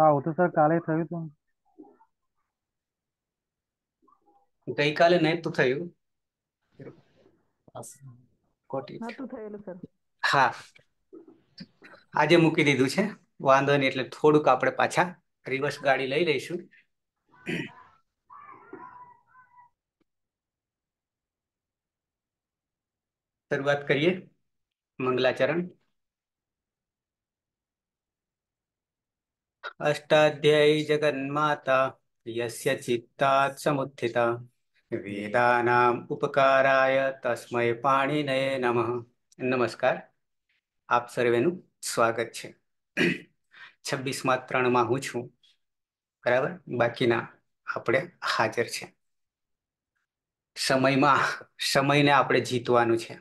આવું તો સર કાલે થયું હતું ગઈકાલે નહીં તો થયું હા આજે મૂકી દીધું છે વાંધો નહીં એટલે થોડુંક આપણે પાછા રિવર્સ ગાડી લઈ લઈશું શરૂઆત કરીએ મંગલાચરણ अष्टाध्यायी જગન્માતા યસ્ય चित्तात् समुत्थिता વેદાનામ ઉપકારાય તસ્મય પાણી નય નમઃ નમસ્કાર આપ સર્વેનું સ્વાગત છે છવ્વીસમાં ત્રણમાં હું છું બરાબર બાકીના આપણે હાજર છે સમયમાં સમયને આપણે જીતવાનું છે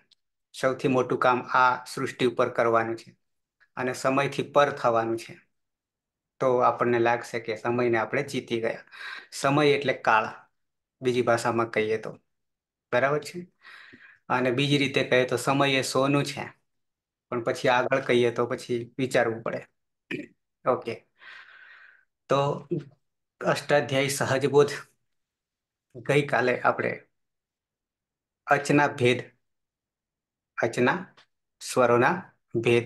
સૌથી મોટું કામ આ સૃષ્ટિ ઉપર કરવાનું છે અને સમયથી પર થવાનું છે તો આપણને લાગશે કે સમયને આપણે જીતી ગયા સમય એટલે કાળ બીજી ભાષામાં કહીએ તો બરાબર છે અને બીજી રીતે કહીએ તો સમય એ સોનું છે પણ પછી આગળ કહીએ તો પછી વિચારવું પડે ઓકે તો અષ્ટાધ્યાયી સહજબોધ ગઈકાલે આપણે અચના ભેદ અચના સ્વરોના ભેદ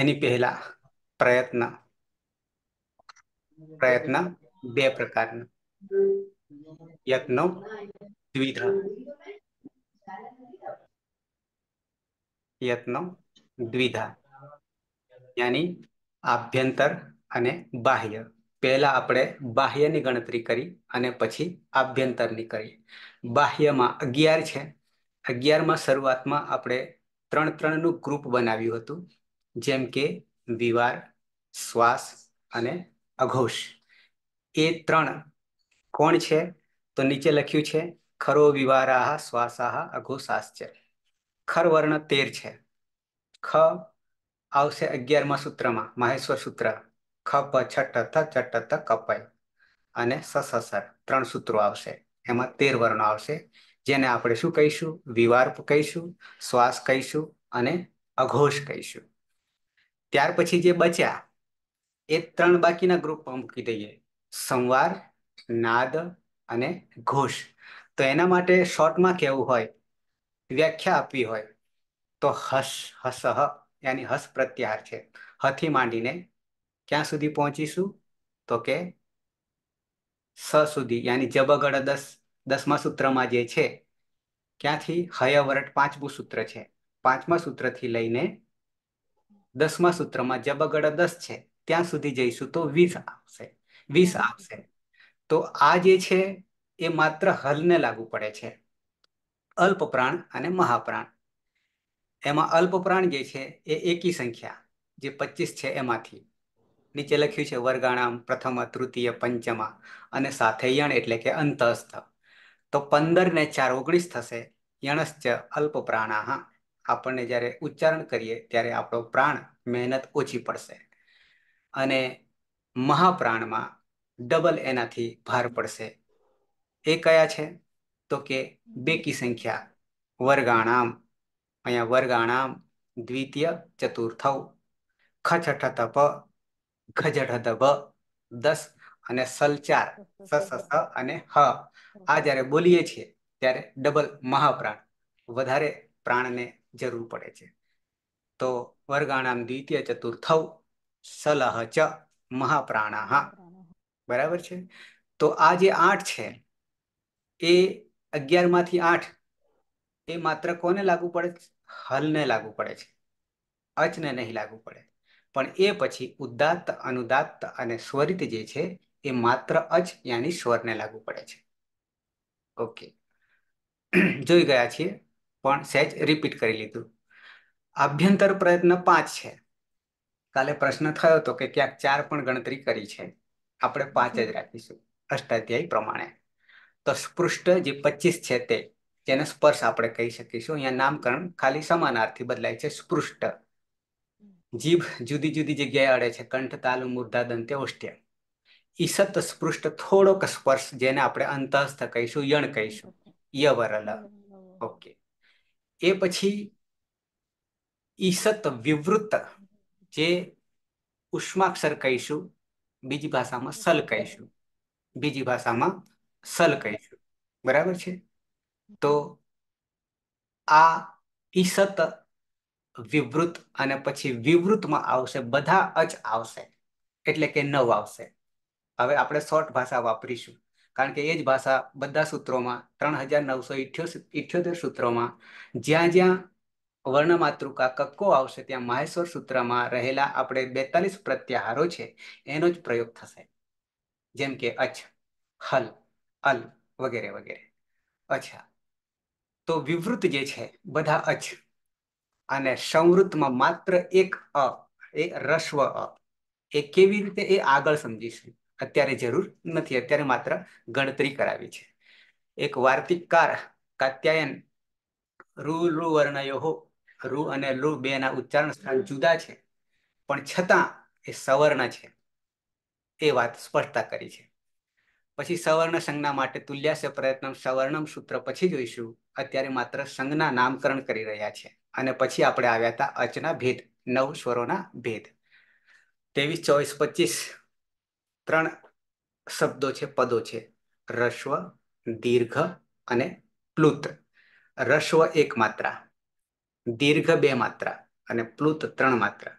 એની પહેલા પ્રયત્ન પ્રયત્ન બે પ્રકારના યત્નો દ્વિધા યત્નો દ્વિધા યાની આભ્યંતર અને બાહ્ય પહેલા આપણે બાહ્યની ગણતરી કરી અને પછી આભ્યંતરની કરી બાહ્યમાં અગિયાર છે અગિયારમાં શરૂઆતમાં આપણે ત્રણ ત્રણનું ગ્રુપ બનાવ્યું હતું જેમ કે વિવાર શ્વાસ અને અઘોષ એ ત્રણ કોણ છે તો નીચે લખ્યું છે ખરો વિવારાહ શ્વાસાહ અઘોષાશ્ચ ખર વર્ણ તેર છે ખ આવશે અગિયારમાં સૂત્રમાં મહેશ્વર સૂત્ર ખપ છઠ થ ચટ થ કપય અને સસસર ત્રણ સૂત્રો આવશે એમાં તેર વર્ણો આવશે જેને આપણે શું કહીશું વિવાર કહીશું શ્વાસ કહીશું અને અઘોષ કહીશું ત્યાર પછી જે બચ્યા એ ત્રણ બાકીના ગ્રુપમાં મૂકી દઈએ સંવાર નાદ અને ઘોષ તો એના માટે શોર્ટમાં કહેવું હોય વ્યાખ્યા આપવી હોય તો હસ હસહ યાની હસ પ્રત્યાહાર છે હથી માંડીને ક્યાં સુધી પહોંચીશું તો કે સ સુધી યાની જબગડ દસ દસમા સૂત્રમાં જે છે ક્યાંથી હયવરટ પાંચમું સૂત્ર છે પાંચમા સૂત્રથી લઈને દસમા સૂત્રમાં જબગડ દસ છે ત્યાં સુધી જઈશું તો વીસ આવશે વીસ આવશે તો આ જે છે એ માત્ર હલને લાગુ પડે છે અલ્પ પ્રાણ અને મહાપ્રાણ એમાં અલ્પ પ્રાણ જે છે એ એકી સંખ્યા જે પચીસ છે એમાંથી નીચે લખ્યું છે વર્ગાણામ પ્રથમ તૃતીય પંચમા અને સાથે યણ એટલે કે અંતસ્થ તો પંદર ને ચાર ઓગણીસ થશે યણશ્ચ અલ્પ પ્રાણાહ આપણને જ્યારે ઉચ્ચારણ કરીએ ત્યારે આપણો પ્રાણ મહેનત ઓછી પડશે અને મહાપ્રાણમાં ડબલ એનાથી ભાર પડશે એ કયા છે તો કે બેકી સંખ્યા વર્ગાણામ અહીંયા વર્ગાણામ દ્વિતીય ચતુર્થવ ખચઠ તપ ઘજઠ દબ દસ અને સલચાર સ સ અને હ આ જ્યારે બોલીએ છીએ ત્યારે ડબલ મહાપ્રાણ વધારે પ્રાણને જરૂર પડે છે તો વર્ગાણામ દ્વિતીય ચતુર્થવ સલહ ચ મહાપ્રાણા બરાબર છે તો આ જે આઠ છે એ અગિયારમાંથી આઠ એ માત્ર કોને લાગુ પડે છે હલને લાગુ પડે છે અચને નહીં લાગુ પડે પણ એ પછી ઉદાત્ત અનુદાત્ત અને સ્વરિત જે છે એ માત્ર અચ યાની સ્વરને લાગુ પડે છે ઓકે જોઈ ગયા છીએ પણ સહેજ રિપીટ કરી લીધું આભ્યંતર પ્રયત્ન પાંચ છે કાલે પ્રશ્ન થયો હતો કે ક્યાંક ચાર પણ ગણતરી કરી છે આપણે પાંચ જ રાખીશું અષ્ટાધ્યાય પ્રમાણે તો સ્પૃષ્ટ જે પચીસ છે તે જેને સ્પર્શ આપણે કહી શકીશું અહીંયા નામકરણ ખાલી સમાનાર્થી બદલાય છે સ્પૃષ્ટ જીભ જુદી જુદી જગ્યાએ અડે છે કંઠ તાલુ મૂર્ધા દંતે ઓષ્ટ્ય ઈસત સ્પૃષ્ટ થોડોક સ્પર્શ જેને આપણે અંતસ્થ કહીશું યણ કહીશું યવરલ ઓકે એ પછી ઈસત વિવૃત જે ઉષ્માક્ષર કહીશું બીજી ભાષામાં સલ કહીશું બીજી ભાષામાં સલ કહીશું બરાબર છે તો આ ઈસત વિવૃત અને પછી વિવૃતમાં આવશે બધા અચ આવશે એટલે કે નવ આવશે હવે આપણે શોર્ટ ભાષા વાપરીશું કારણ કે એ જ ભાષા બધા સૂત્રોમાં ત્રણ હજાર નવસો ઇઠ્યોતેર સૂત્રોમાં જ્યાં જ્યાં વર્ણમાતૃકા કક્કો આવશે ત્યાં માહેશ્વર સૂત્રમાં રહેલા આપણે બેતાલીસ પ્રત્યાહારો છે એનો જ પ્રયોગ થશે જેમ કે અચ્છ હલ અલ વગેરે વગેરે અચ્છા તો વિવૃત જે છે બધા અચ્છ અને સંવૃતમાં માત્ર એક અ એ રસ્વ અ એ કેવી રીતે એ આગળ સમજીશું અત્યારે જરૂર નથી અત્યારે માત્ર ગણતરી કરાવી છે એક વાર્તિકકાર કાત્યાયન રૂ રૂ વર્ણયો રૂ અને લુ બેના ઉચ્ચારણ સ્થાન જુદા છે પણ છતાં એ સવર્ણ છે એ વાત સ્પષ્ટતા કરી છે પછી સવર્ણ સંજ્ઞા માટે તુલ્યાસ્ય પ્રયત્ન સવર્ણમ સૂત્ર પછી જોઈશું અત્યારે માત્ર સંજ્ઞા નામકરણ કરી રહ્યા છે અને પછી આપણે આવ્યા હતા અચના ભેદ નવ સ્વરોના ભેદ ત્રેવીસ ચોવીસ પચીસ ત્રણ શબ્દો છે પદો છે રસ્વ દીર્ઘ અને પ્લુત રસ્વ એક માત્રા દીર્ઘ બે માત્રા અને પ્લુત ત્રણ માત્રા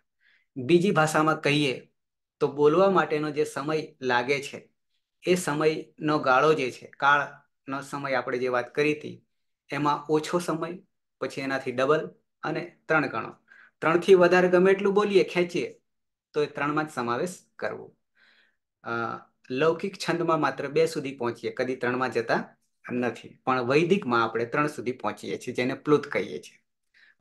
બીજી ભાષામાં કહીએ તો બોલવા માટેનો જે સમય લાગે છે એ સમયનો ગાળો જે છે કાળનો સમય આપણે જે વાત કરી હતી એમાં ઓછો સમય પછી એનાથી ડબલ અને ત્રણ ગણો ત્રણથી વધારે ગમે એટલું બોલીએ ખેંચીએ તો એ ત્રણમાં જ સમાવેશ કરવો લૌકિક છંદમાં માત્ર બે સુધી પહોંચીએ કદી ત્રણમાં જતા નથી પણ વૈદિકમાં આપણે ત્રણ સુધી પહોંચીએ છીએ જેને પ્લુત કહીએ છીએ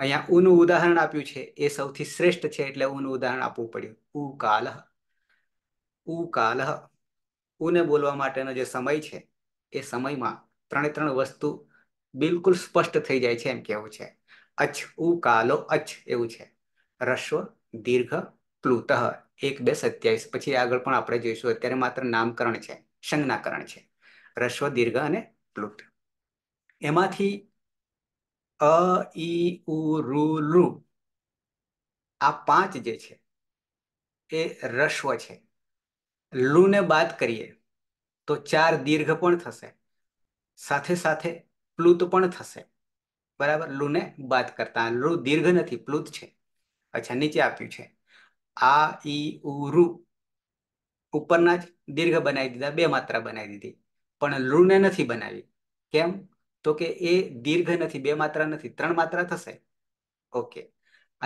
અહીંયા ઉનું ઉદાહરણ આપ્યું છે એ સૌથી શ્રેષ્ઠ છે એટલે ઉનું ઉદાહરણ આપવું પડ્યું ઉ કાલહ ઉ કાલહ ઉને બોલવા માટેનો જે સમય છે એ સમયમાં ત્રણે ત્રણ વસ્તુ બિલકુલ સ્પષ્ટ થઈ જાય છે એમ કેવું છે અચ્છ ઉ કાલો અચ્છ એવું છે રશ્વ દીર્ઘ પ્લુતઃ એક બે સત્યાવીસ પછી આગળ પણ આપણે જોઈશું અત્યારે માત્ર નામકરણ છે સંજ્ઞાકરણ છે રશ્વ દીર્ઘ અને પ્લુત એમાંથી અ ઈ ઉ આ પાંચ જે છે એ રશ્વ છે લુને બાદ કરીએ તો ચાર દીર્ઘ પણ થશે સાથે સાથે પ્લુત પણ થશે બરાબર લુને બાદ કરતા લુ દીર્ઘ નથી પ્લુત છે અચ્છા નીચે આપ્યું છે આ ઈ ઉ રુ ઉપરના જ દીર્ઘ બનાવી દીધા બે માત્રા બનાવી દીધી પણ લુને નથી બનાવી કેમ તો કે એ દીર્ઘ નથી બે માત્રા નથી ત્રણ માત્રા થશે ઓકે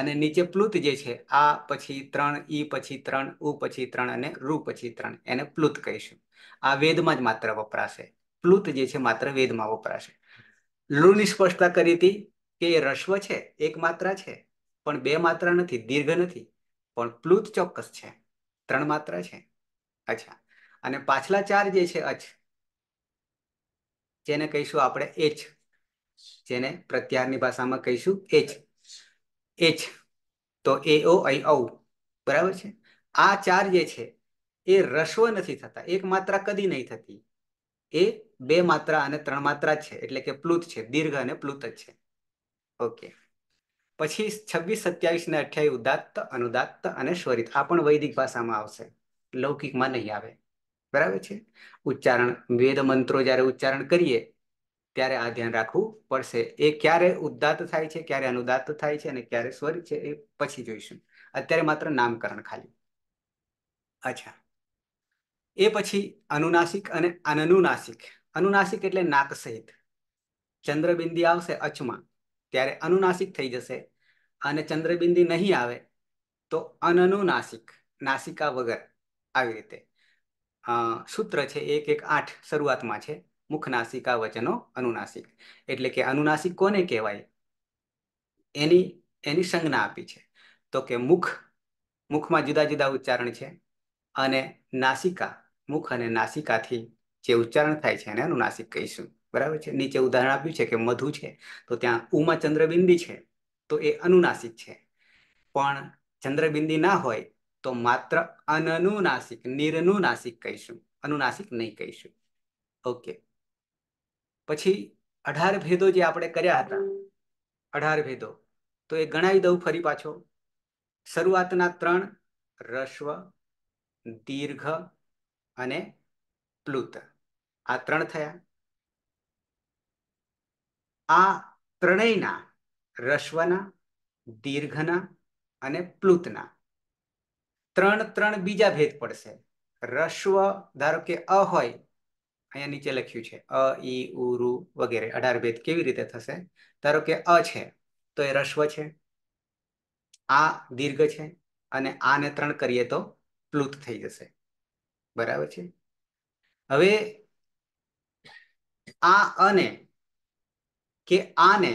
અને નીચે પ્લુત જે છે આ પછી ત્રણ ઈ પછી ત્રણ ઉ પછી ત્રણ અને રૂ પછી ત્રણ એને પ્લુત કહીશું આ વેદમાં જ માત્ર વપરાશે પ્લુત જે છે માત્ર વેદમાં વપરાશે લૂની સ્પષ્ટતા કરી હતી કે એ રશ્વ છે એક માત્રા છે પણ બે માત્રા નથી દીર્ઘ નથી પણ પ્લુત ચોક્કસ છે ત્રણ માત્રા છે અચ્છા અને પાછલા ચાર જે છે અચ્છા જેને કહીશું આપણે એચ જેને પ્રત્યારની ભાષામાં કહીશું એચ એચ તો એ ઓ ઐ ઔ બરાબર છે આ ચાર જે છે એ રસ્વ નથી થતા એક માત્રા કદી નહીં થતી એ બે માત્રા અને ત્રણ માત્રા છે એટલે કે પ્લુત છે દીર્ઘ અને પ્લુત જ છે ઓકે પછી છવ્વીસ સત્યાવીસ ને અઠ્યાવીસ ઉદાત્ત અનુદાત્ત અને સ્વરિત આ પણ વૈદિક ભાષામાં આવશે લૌકિકમાં નહીં આવે બરાબર છે ઉચ્ચારણ વેદ મંત્રો જ્યારે ઉચ્ચારણ કરીએ ત્યારે આ ધ્યાન રાખવું પડશે એ ક્યારે ઉદાત્ત થાય છે ક્યારે અનુદાત થાય છે અને ક્યારે સ્વર છે એ પછી જોઈશું અત્યારે માત્ર નામકરણ ખાલી અચ્છા એ પછી અનુનાસિક અને અનનુનાસિક અનુનાસિક એટલે નાક સહિત ચંદ્રબિંદી આવશે અચમાં ત્યારે અનુનાસિક થઈ જશે અને ચંદ્રબિંદી નહીં આવે તો અનનુનાસિક નાસિકા વગર આવી રીતે સૂત્ર છે એક એક આઠ શરૂઆતમાં છે મુખનાસિકા વચનો અનુનાસિક એટલે કે અનુનાસિક કોને કહેવાય એની એની સંજ્ઞા આપી છે તો કે મુખ મુખમાં જુદા જુદા ઉચ્ચારણ છે અને નાસિકા મુખ અને નાસિકાથી જે ઉચ્ચારણ થાય છે એને અનુનાસિક કહીશું બરાબર છે નીચે ઉદાહરણ આપ્યું છે કે મધુ છે તો ત્યાં ઉમા ચંદ્રબિંદી છે તો એ અનુનાસિક છે પણ ચંદ્રબિંદી ના હોય તો માત્ર અનનુનાસિક નિરનુનાસિક કહીશું અનુનાસિક નહીં કહીશું ઓકે પછી અઢાર ભેદો જે આપણે કર્યા હતા અઢાર ભેદો તો એ ગણાવી દઉં ફરી પાછો શરૂઆતના ત્રણ રશ્વ દીર્ઘ અને પ્લુત આ ત્રણ થયા આ ત્રણેયના રશ્વના દીર્ઘના અને પ્લુતના ત્રણ ત્રણ બીજા ભેદ પડશે રસ્વ ધારો કે અ હોય અહીંયા નીચે લખ્યું છે અ ઈ ઉરુ વગેરે અઢાર ભેદ કેવી રીતે થશે ધારો કે અ છે તો એ રસ્વ છે આ દીર્ઘ છે અને આને ત્રણ કરીએ તો પ્લુત થઈ જશે બરાબર છે હવે આ અને કે આને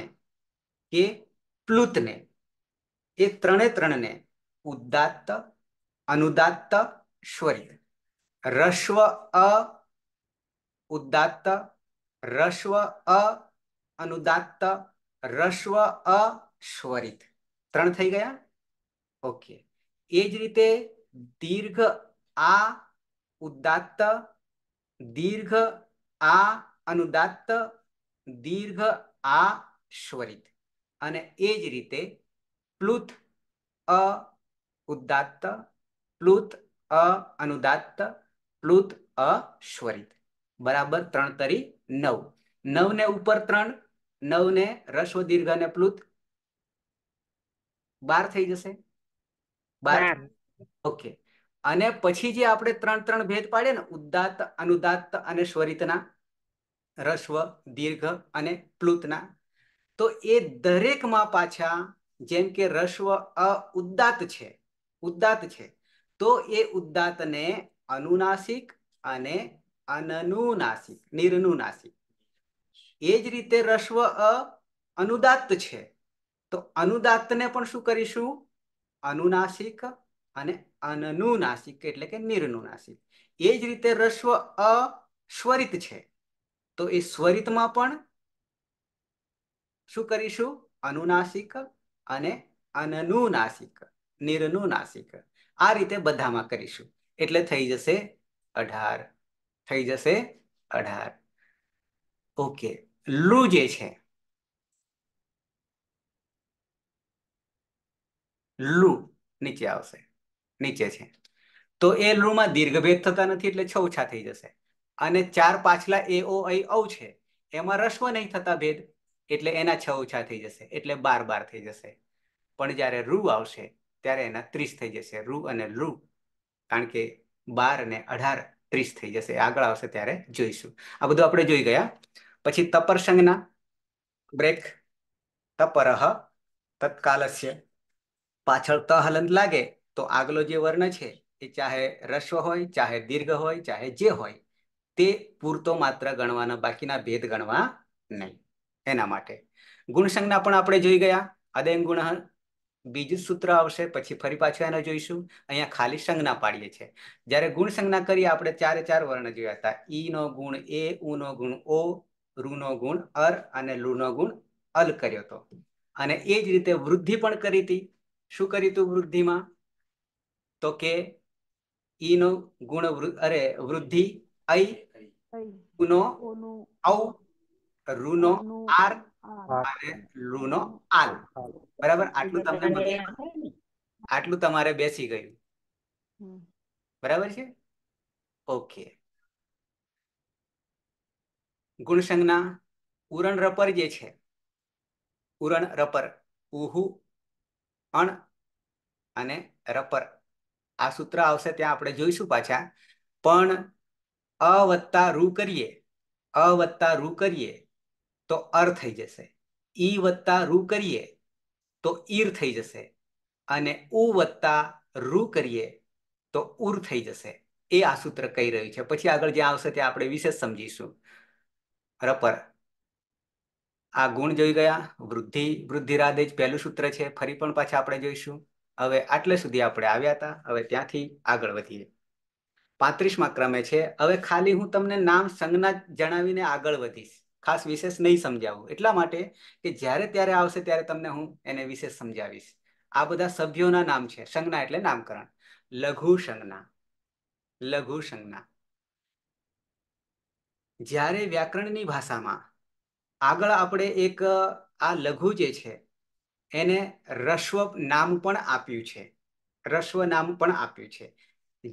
કે પ્લુતને એ ત્રણે ત્રણને ઉદાત્ત अनुदात्त श्वरित रस्व अ उदात्त रस्व अ अनुदात्त રસ્વ સ્વરિત ત્રણ થઈ ગયા ઓકે એ જ રીતે દીર્ઘ આ ઉદાત્ત દીર્ઘ આ અનુદાત્ત દીર્ઘ આ શ્વરિત અને એ જ રીતે પ્લુથ અ ઉદાત્ત પ્લુત અ અનુદાત્ત પ્લુત અશ્વરિત બરાબર ત્રણ તરી નવ નવ ને ઉપર ત્રણ નવ ને રસ્વ દીર્ઘ ને પ્લુત બાર થઈ જશે બાર ઓકે અને પછી જે આપણે ત્રણ ત્રણ ભેદ પાડીએ ને ઉદાત્ત અનુદાત્ત અને સ્વરિતના રસ્વ દીર્ઘ અને પ્લુતના તો એ દરેકમાં પાછા જેમ કે રસ્વ અ ઉદાત્ત છે ઉદાત્ત છે તો એ ઉદ્દાતને અનુનાસિક અને અનનુનાસિક નિર્નુનાસિક એ જ રીતે રસ્વ અ અનુદાત્ત છે તો અનુદાત્તને પણ શું કરીશું અનુનાસિક અને અનનુનાસિક એટલે કે નિર્નુનાસિક એ જ રીતે રસ્વ અ સ્વરિત છે તો એ સ્વરિતમાં પણ શું કરીશું અનુનાસિક અને અનનુનાસિક નિર્નુનાસિક આ રીતે બધામાં કરીશું એટલે થઈ જશે અઢાર થઈ જશે અઢાર ઓકે લુ જે છે લુ નીચે આવશે નીચે છે તો એ લુમાં દીર્ઘભેદ થતા નથી એટલે છઉછા થઈ જશે અને ચાર પાછલા એ ઓ ઐ ઔ છે એમાં રસ્વ નહીં થતા ભેદ એટલે એના છ ઓછા થઈ જશે એટલે બાર બાર થઈ જશે પણ જ્યારે રૂ આવશે ત્યારે એના ત્રીસ થઈ જશે રૂ અને લુ કારણ કે બાર અને અઢાર ત્રીસ થઈ જશે આગળ આવશે ત્યારે જોઈશું આ બધું આપણે જોઈ ગયા પછી તપરસંજ્ઞા બ્રેક તપરહ તત્કાલસ્ય પાછળ ત હલંત લાગે તો આગલો જે વર્ણ છે એ ચાહે રસ્વ હોય ચાહે દીર્ઘ હોય ચાહે જે હોય તે પૂરતો માત્ર ગણવાના બાકીના ભેદ ગણવા નહીં એના માટે ગુણસંજ્ઞા પણ આપણે જોઈ ગયા અદયન ગુણ બીજું સૂત્ર આવશે પછી ફરી પાછું એને જોઈશું અહીંયા ખાલી સંજ્ઞા પાડીએ છીએ જયારે ગુણ સંજ્ઞા કરીએ આપણે ચારે ચાર વર્ણ જોયા હતા ઈ નો ગુણ એ ઉ નો ગુણ ઓ રુ નો ગુણ અર અને લુ નો ગુણ અલ કર્યો હતો અને એ જ રીતે વૃદ્ધિ પણ કરી હતી શું કરી હતું વૃદ્ધિમાં તો કે ઈ નો ગુણ અરે વૃદ્ધિ ઐ નો ઔ રૂ નો આર લુ આલ બરાબર આટલું તમને આટલું તમારે બેસી ગયું બરાબર છે ઓકે ગુણસંજ્ઞા ઉરણ રપર જે છે ઉરણ રપર ઉહુ અણ અને રપર આ સૂત્ર આવશે ત્યાં આપણે જોઈશું પાછા પણ અ વત્તા રૂ કરીએ અ વત્તા રૂ કરીએ તો અર થઈ જશે ઈ વત્તા રૂ કરીએ તો ઈર થઈ જશે અને ઉ વત્તા રૂ કરીએ તો ઉર થઈ જશે એ આ સૂત્ર કહી રહ્યું છે પછી આગળ જે આવશે તે આપણે વિશેષ સમજીશું રપર આ ગુણ જોઈ ગયા વૃદ્ધિ વૃદ્ધિરાધે જ પહેલું સૂત્ર છે ફરી પણ પાછા આપણે જોઈશું હવે આટલે સુધી આપણે આવ્યા હતા હવે ત્યાંથી આગળ વધીએ પાંત્રીસમાં ક્રમે છે હવે ખાલી હું તમને નામ સંજ્ઞા જણાવીને આગળ વધીશ ખાસ વિશેષ નહીં સમજાવું એટલા માટે કે જ્યારે ત્યારે આવશે ત્યારે તમને હું એને વિશેષ સમજાવીશ આ બધા સભ્યોના નામ છે સંજ્ઞા એટલે નામકરણ લઘુ સંજ્ઞા લઘુ સંજ્ઞા જ્યારે વ્યાકરણની ભાષામાં આગળ આપણે એક આ લઘુ જે છે એને રસ્વ નામ પણ આપ્યું છે રસ્વ નામ પણ આપ્યું છે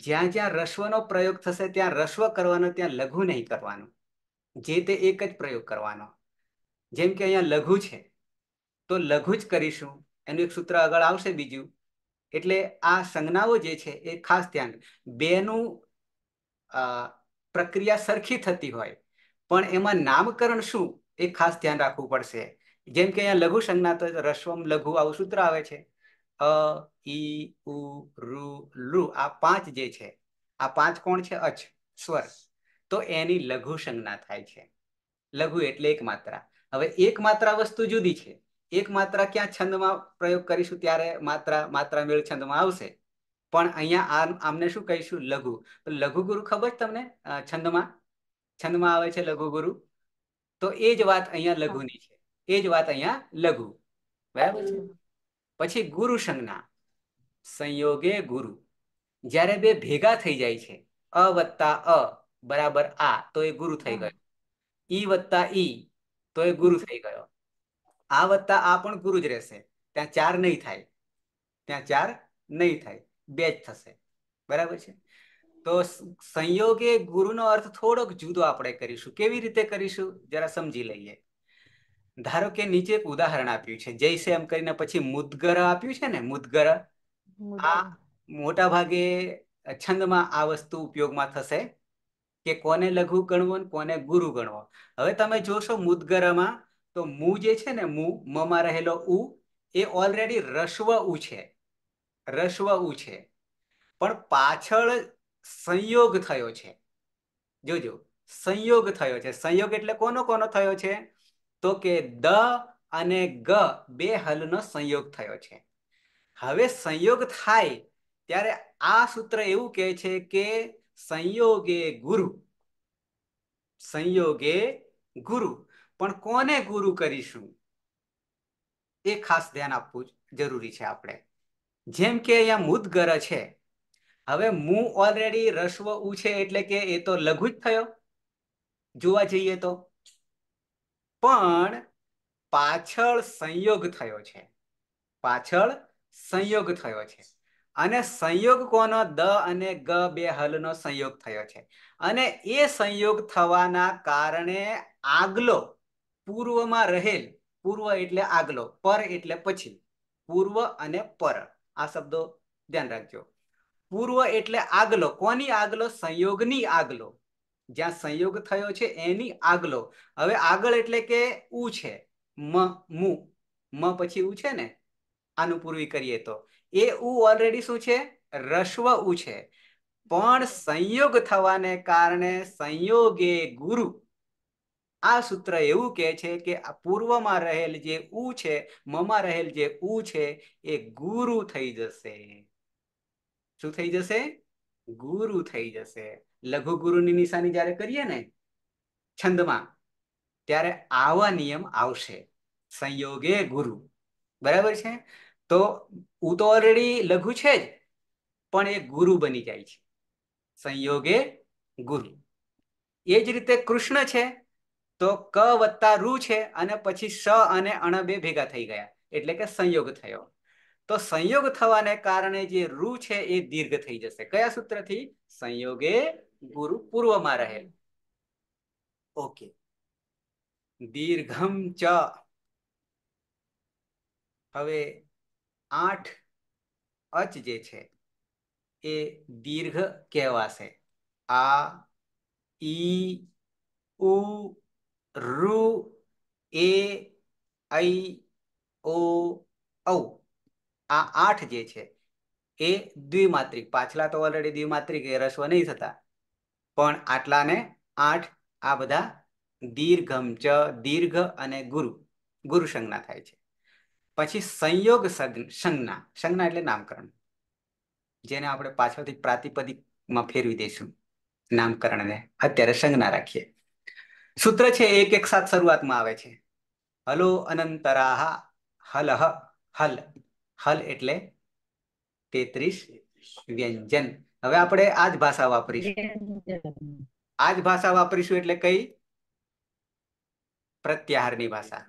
જ્યાં જ્યાં રસ્વનો પ્રયોગ થશે ત્યાં રસ્વ કરવાનો ત્યાં લઘુ નહીં કરવાનું જે તે એક જ પ્રયોગ કરવાનો જેમ કે અહીંયા લઘુ છે તો લઘુ જ કરીશું એનું એક સૂત્ર આગળ આવશે બીજું એટલે આ સંજ્ઞાઓ જે છે એ ખાસ ધ્યાન બેનું પ્રક્રિયા સરખી થતી હોય પણ એમાં નામકરણ શું એ ખાસ ધ્યાન રાખવું પડશે જેમ કે અહીંયા લઘુ સંજ્ઞા તો રસ્વમ લઘુ આવું સૂત્ર આવે છે અ ઈ ઉ રુ લુ આ પાંચ જે છે આ પાંચ કોણ છે અચ્છ સ્વર તો એની લઘુ સંજ્ઞા થાય છે લઘુ એટલે એક માત્રા હવે એક માત્રા વસ્તુ જુદી છે એક માત્રા ક્યાં છંદમાં પ્રયોગ કરીશું ત્યારે માત્રા માત્રા મેળ છંદમાં આવશે પણ અહીંયા આમને શું કહીશું લઘુ લઘુ ગુરુ ખબર તમને છંદમાં છંદમાં આવે છે લઘુ ગુરુ તો એ જ વાત અહીંયા લઘુની છે એ જ વાત અહીંયા લઘુ બરાબર છે પછી ગુરુ સંજ્ઞા સંયોગે ગુરુ જ્યારે બે ભેગા થઈ જાય છે અ વત્તા અ બરાબર આ તો એ ગુરુ થઈ ગયો ઈ વત્તા ઈ તો એ ગુરુ થઈ ગયો આ વત્તા આ પણ ગુરુ જ રહેશે ત્યાં ચાર નહીં થાય ત્યાં ચાર નહીં થાય બે જ થશે બરાબર છે તો સંયોગે ગુરુનો અર્થ થોડોક જુદો આપણે કરીશું કેવી રીતે કરીશું જરા સમજી લઈએ ધારો કે નીચે એક ઉદાહરણ આપ્યું છે જૈસે એમ કરીને પછી મુદગર આપ્યું છે ને મુદગર આ મોટા ભાગે છંદમાં આ વસ્તુ ઉપયોગમાં થશે કે કોને લઘુ ગણવો કોને ગુરુ ગણવો હવે તમે જોશો મુદગરમાં તો મુ જે છે ને મુ મમાં રહેલો ઉ એ ઓલરેડી રસ્વ ઉ છે રસ્વ ઉ છે પણ પાછળ સંયોગ થયો છે જોજો સંયોગ થયો છે સંયોગ એટલે કોનો કોનો થયો છે તો કે દ અને ગ બે હલનો સંયોગ થયો છે હવે સંયોગ થાય ત્યારે આ સૂત્ર એવું કહે છે કે સંયોગે ગુરુ સંયોગે ગુરુ પણ કોને ગુરુ કરીશું એ ખાસ ધ્યાન આપવું જરૂરી છે આપણે જેમ કે અહીંયા મુદગર છે હવે મું ઓલરેડી રસ્વ ઉ છે એટલે કે એ તો લઘુ જ થયો જોવા જઈએ તો પણ પાછળ સંયોગ થયો છે પાછળ સંયોગ થયો છે અને સંયોગ કોનો દ અને ગ બે હલનો સંયોગ થયો છે અને એ સંયોગ થવાના કારણે આગલો પૂર્વમાં રહેલ પૂર્વ એટલે આગલો પર એટલે પછી પૂર્વ અને પર આ શબ્દો ધ્યાન રાખજો પૂર્વ એટલે આગલો કોની આગલો સંયોગની આગલો જ્યાં સંયોગ થયો છે એની આગલો હવે આગળ એટલે કે ઉ છે મ મુ મ પછી ઉ છે ને આનું પૂર્વી કરીએ તો એ ઉ ઓલરેડી શું છે રશ્વ ઉ છે પણ સંયોગ થવાને કારણે સંયોગે ગુરુ આ સૂત્ર એવું કહે છે કે પૂર્વમાં રહેલ જે ઉ છે મમાં રહેલ જે ઉ છે એ ગુરુ થઈ જશે શું થઈ જશે ગુરુ થઈ જશે લઘુ ગુરુની નિશાની જ્યારે કરીએ ને છંદમાં ત્યારે આવા નિયમ આવશે સંયોગે ગુરુ બરાબર છે તો હું તો ઓલરેડી લઘુ છે જ પણ એ ગુરુ બની જાય છે સંયોગે ગુરુ એ જ રીતે કૃષ્ણ છે તો ક વત્તા રૂ છે અને પછી સ અને અણ બે ભેગા થઈ ગયા એટલે કે સંયોગ થયો તો સંયોગ થવાને કારણે જે રૂ છે એ દીર્ઘ થઈ જશે કયા સૂત્રથી સંયોગે ગુરુ પૂર્વમાં રહેલ ઓકે દીર્ઘમ ચ હવે આઠ અચ જે છે એ દીર્ઘ કહેવાશે આ ઈ ઉ રુ એ ઐ ઓ ઔ આ આઠ જે છે એ દ્વિમાત્રિક પાછલા તો ઓલરેડી દ્વિમાત્રિક એ રસ્વ નહીં થતા પણ આટલાને આઠ આ બધા દીર્ઘમ ચ દીર્ઘ અને ગુરુ ગુરુ સંજ્ઞા થાય છે પછી સંયોગ સંજ્ઞા સંજ્ઞા એટલે નામકરણ જેને આપણે પાછળથી પ્રાતિપદિકમાં ફેરવી દઈશું નામકરણને અત્યારે સંજ્ઞા રાખીએ સૂત્ર છે એક એક સાથ શરૂઆતમાં આવે છે હલો અનંતરાહ હલહ હલ હલ એટલે તેત્રીસ વ્યંજન હવે આપણે આજ ભાષા વાપરીશું આજ ભાષા વાપરીશું એટલે કઈ પ્રત્યાહારની ભાષા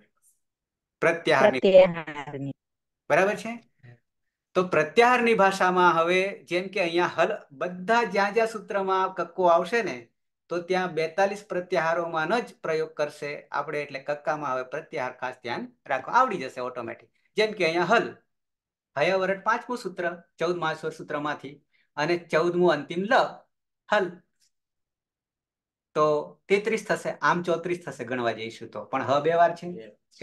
પ્રત્યાહારની બરાબર છે તો પ્રત્યાહારની ભાષામાં હવે જેમ કે અહીંયા હલ બધા જ્યાં જ્યાં સૂત્રમાં કક્કો આવશે ને તો ત્યાં બેતાલીસ પ્રત્યાહારોમાં જ પ્રયોગ કરશે આપણે એટલે કક્કામાં હવે પ્રત્યાહાર ખાસ ધ્યાન રાખો આવડી જશે ઓટોમેટિક જેમ કે અહીંયા હલ હયાવરટ પાંચમું સૂત્ર ચૌદ મહાસ્વર સૂત્રમાંથી અને ચૌદમું અંતિમ લ હલ તો તેત્રીસ થશે આમ ચોત્રીસ થશે ગણવા જઈશું તો પણ હ બે વાર છે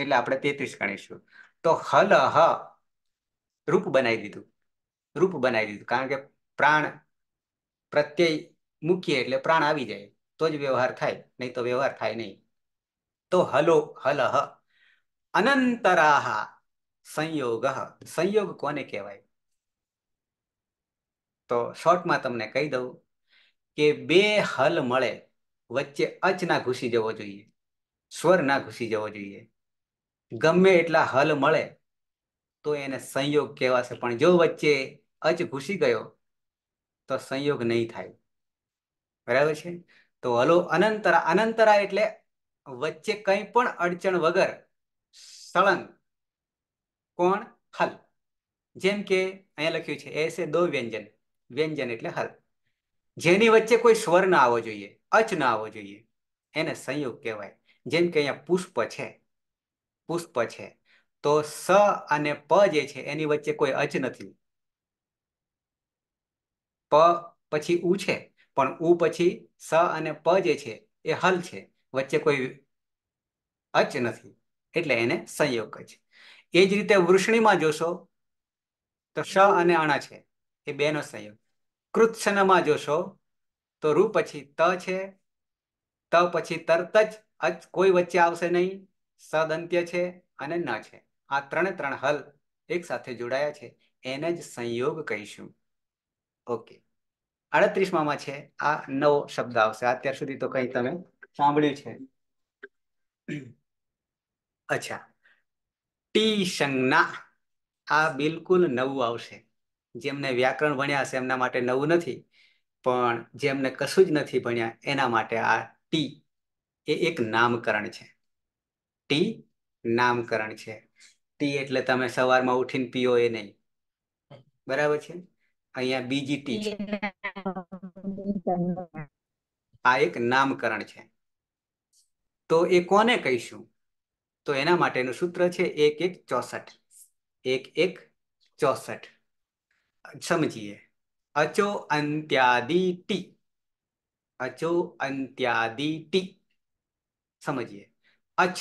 એટલે આપણે તેત્રીસ ગણીશું તો હલ હ રૂપ બનાવી દીધું રૂપ બનાવી દીધું કારણ કે પ્રાણ પ્રત્યય મૂકીએ એટલે પ્રાણ આવી જાય તો જ વ્યવહાર થાય નહીં તો વ્યવહાર થાય નહીં તો હલો હલ હ અનંતરાહ સંયોગ સંયોગ કોને કહેવાય તો શોર્ટમાં તમને કહી દઉં કે બે હલ મળે વચ્ચે અચ ના ઘૂસી જવો જોઈએ સ્વર ના ઘૂસી જવો જોઈએ ગમે એટલા હલ મળે તો એને સંયોગ કહેવાશે પણ જો વચ્ચે અચ ઘૂસી ગયો તો સંયોગ નહીં થાય બરાબર છે તો હલો અનંતરા અનંતરા એટલે વચ્ચે કંઈ પણ અડચણ વગર સળંગ કોણ હલ જેમ કે અહીંયા લખ્યું છે એસે દો વ્યંજન વ્યંજન એટલે હલ જેની વચ્ચે કોઈ સ્વર ના આવવો જોઈએ અચ ના આવવો જોઈએ એને સંયોગ કહેવાય જેમ કે અહીંયા પુષ્પ છે પુષ્પ છે તો સ અને પ જે છે એની વચ્ચે કોઈ અચ નથી પ પછી ઉ છે પણ ઉ પછી સ અને પ જે છે એ હલ છે વચ્ચે કોઈ અચ નથી એટલે એને સંયોગ છે એ જ રીતે વૃષ્ણિમાં જોશો તો સ અને અણા છે એ બેનો સંયોગ કૃત્સનમાં જોશો તો રૂ પછી ત છે ત પછી તરત જ અચ કોઈ વચ્ચે આવશે નહીં સદ સદંત્ય છે અને ન છે આ ત્રણે ત્રણ હલ એક સાથે જોડાયા છે એને જ સંયોગ કહીશું ઓકે અડત્રીસમાં છે આ નવો શબ્દ આવશે અત્યાર સુધી તો કંઈ તમે સાંભળ્યું છે અચ્છા ટી સંજ્ઞા આ બિલકુલ નવું આવશે જેમને વ્યાકરણ ભણ્યા હશે એમના માટે નવું નથી પણ જેમને કશું જ નથી ભણ્યા એના માટે આ ટી એ એક નામકરણ છે ટી નામકરણ છે ટી એટલે તમે સવારમાં ઉઠીને પીઓ એ નહીં બરાબર છે અહીંયા બીજી ટી છે આ એક નામકરણ છે તો એ કોને કહીશું તો એના માટેનું સૂત્ર છે એક એક ચોસઠ એક એક ચોસઠ સમજીએ અચો અંત્યાદિ ટી અચો અંત્યાદિ ટી સમજીએ અચ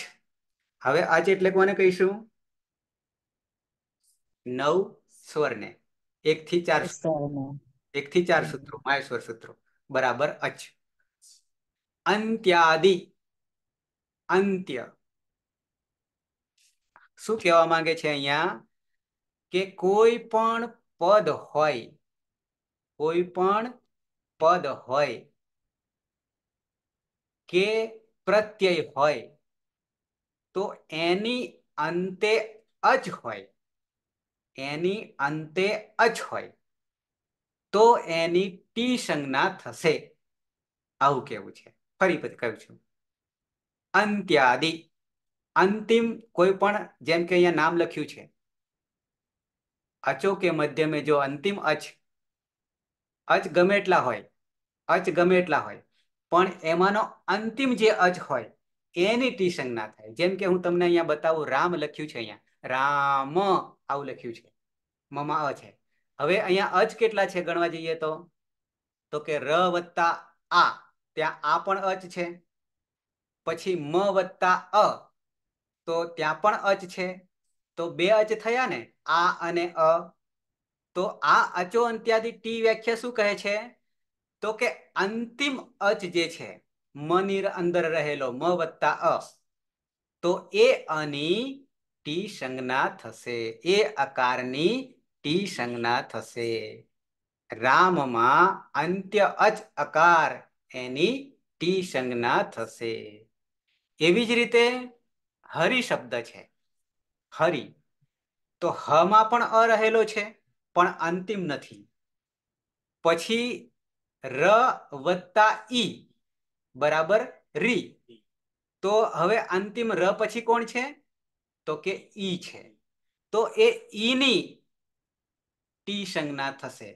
હવે આજે એટલે કોને કહીશું નવ સ્વરને એક થી ચાર એક થી ચાર સૂત્રો માયેશ્વર સૂત્રો બરાબર અચ અંત્યાદિ અંત્ય શું કહેવા માંગે છે અહીંયા કે કોઈ પણ પદ હોય કોઈ પણ પદ હોય કે પ્રત્યય હોય તો એની અંતે અજ હોય એની અંતે અજ હોય તો એની ટી સંજ્ઞા થશે આવું કેવું છે ફરી પછી કહ્યું છું અંત્યાદિ અંતિમ કોઈ પણ જેમ કે અહીંયા નામ લખ્યું છે અચો કે મધ્યમે જો અંતિમ અચ અચ ગમે એટલા હોય અચ ગમે એટલા હોય પણ એમાંનો અંતિમ જે અચ હોય એની ટી સંજ્ઞા થાય જેમ કે હું તમને અહીંયા બતાવું રામ લખ્યું છે અહીંયા રામ આવું લખ્યું છે મમા અ છે હવે અહીંયા અજ કેટલા છે ગણવા જઈએ તો તો કે ર વત્તા આ ત્યાં આ પણ અચ છે પછી મ વત્તા અ તો ત્યાં પણ અચ છે તો બે અચ થયા ને આ અને અ તો આ અચો અંત્યાદી ટી વ્યાખ્યા શું કહે છે તો કે અંતિમ અચ જે છે મની અંદર રહેલો મ વત્તા અ તો એ અની ટી સંજ્ઞા થશે એ અકારની ટી સંજ્ઞા થશે રામમાં અંત્ય અચ અકાર એની ટી સંજ્ઞા થશે એવી જ રીતે હરિ શબ્દ છે હરિ તો હમાં પણ અ રહેલો છે પણ અંતિમ નથી પછી ર વત્તા ઈ બરાબર રી તો હવે અંતિમ ર પછી કોણ છે તો કે ઈ છે તો એ ઈની ટી સંજ્ઞા થશે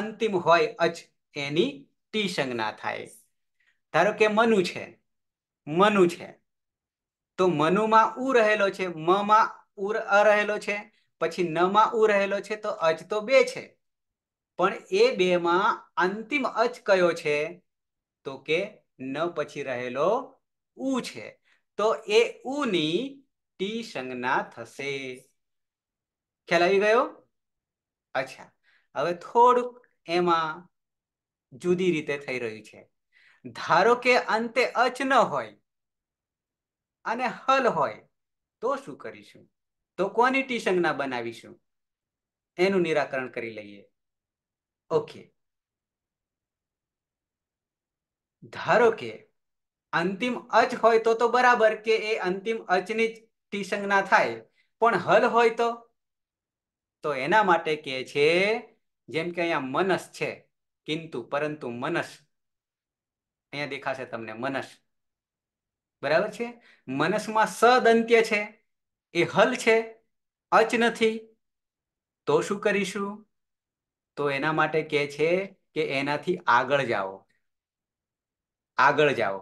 અંતિમ હોય અચ એની ટી સંજ્ઞા થાય ધારો કે મનુ છે મનુ છે તો મનુમાં ઉ રહેલો છે મમાં ઉ રહેલો છે પછી નમાં ઉ રહેલો છે તો અચ તો બે છે પણ એ બેમાં અંતિમ અચ કયો છે તો કે ન પછી રહેલો ઉ છે તો એ ઉ ની ટી સંજ્ઞા થશે ખ્યાલ આવી ગયો અચ્છા હવે થોડુંક એમાં જુદી રીતે થઈ રહ્યું છે ધારો કે અંતે અચ ન હોય અને હલ હોય તો શું કરીશું તો કોની ટી સંજ્ઞા બનાવીશું એનું નિરાકરણ કરી લઈએ ઓકે ધારો કે અંતિમ અચ હોય તો તો બરાબર કે એ અંતિમ અચની જ ટી સંજ્ઞા થાય પણ હલ હોય તો તો એના માટે કે છે જેમ કે અહીંયા મનસ છે કિંતુ પરંતુ મનસ અહીંયા દેખાશે તમને મનસ બરાબર છે મનસમાં સદંત્ય છે એ હલ છે અચ નથી તો શું કરીશું તો એના માટે કે છે કે એનાથી આગળ જાઓ આગળ જાઓ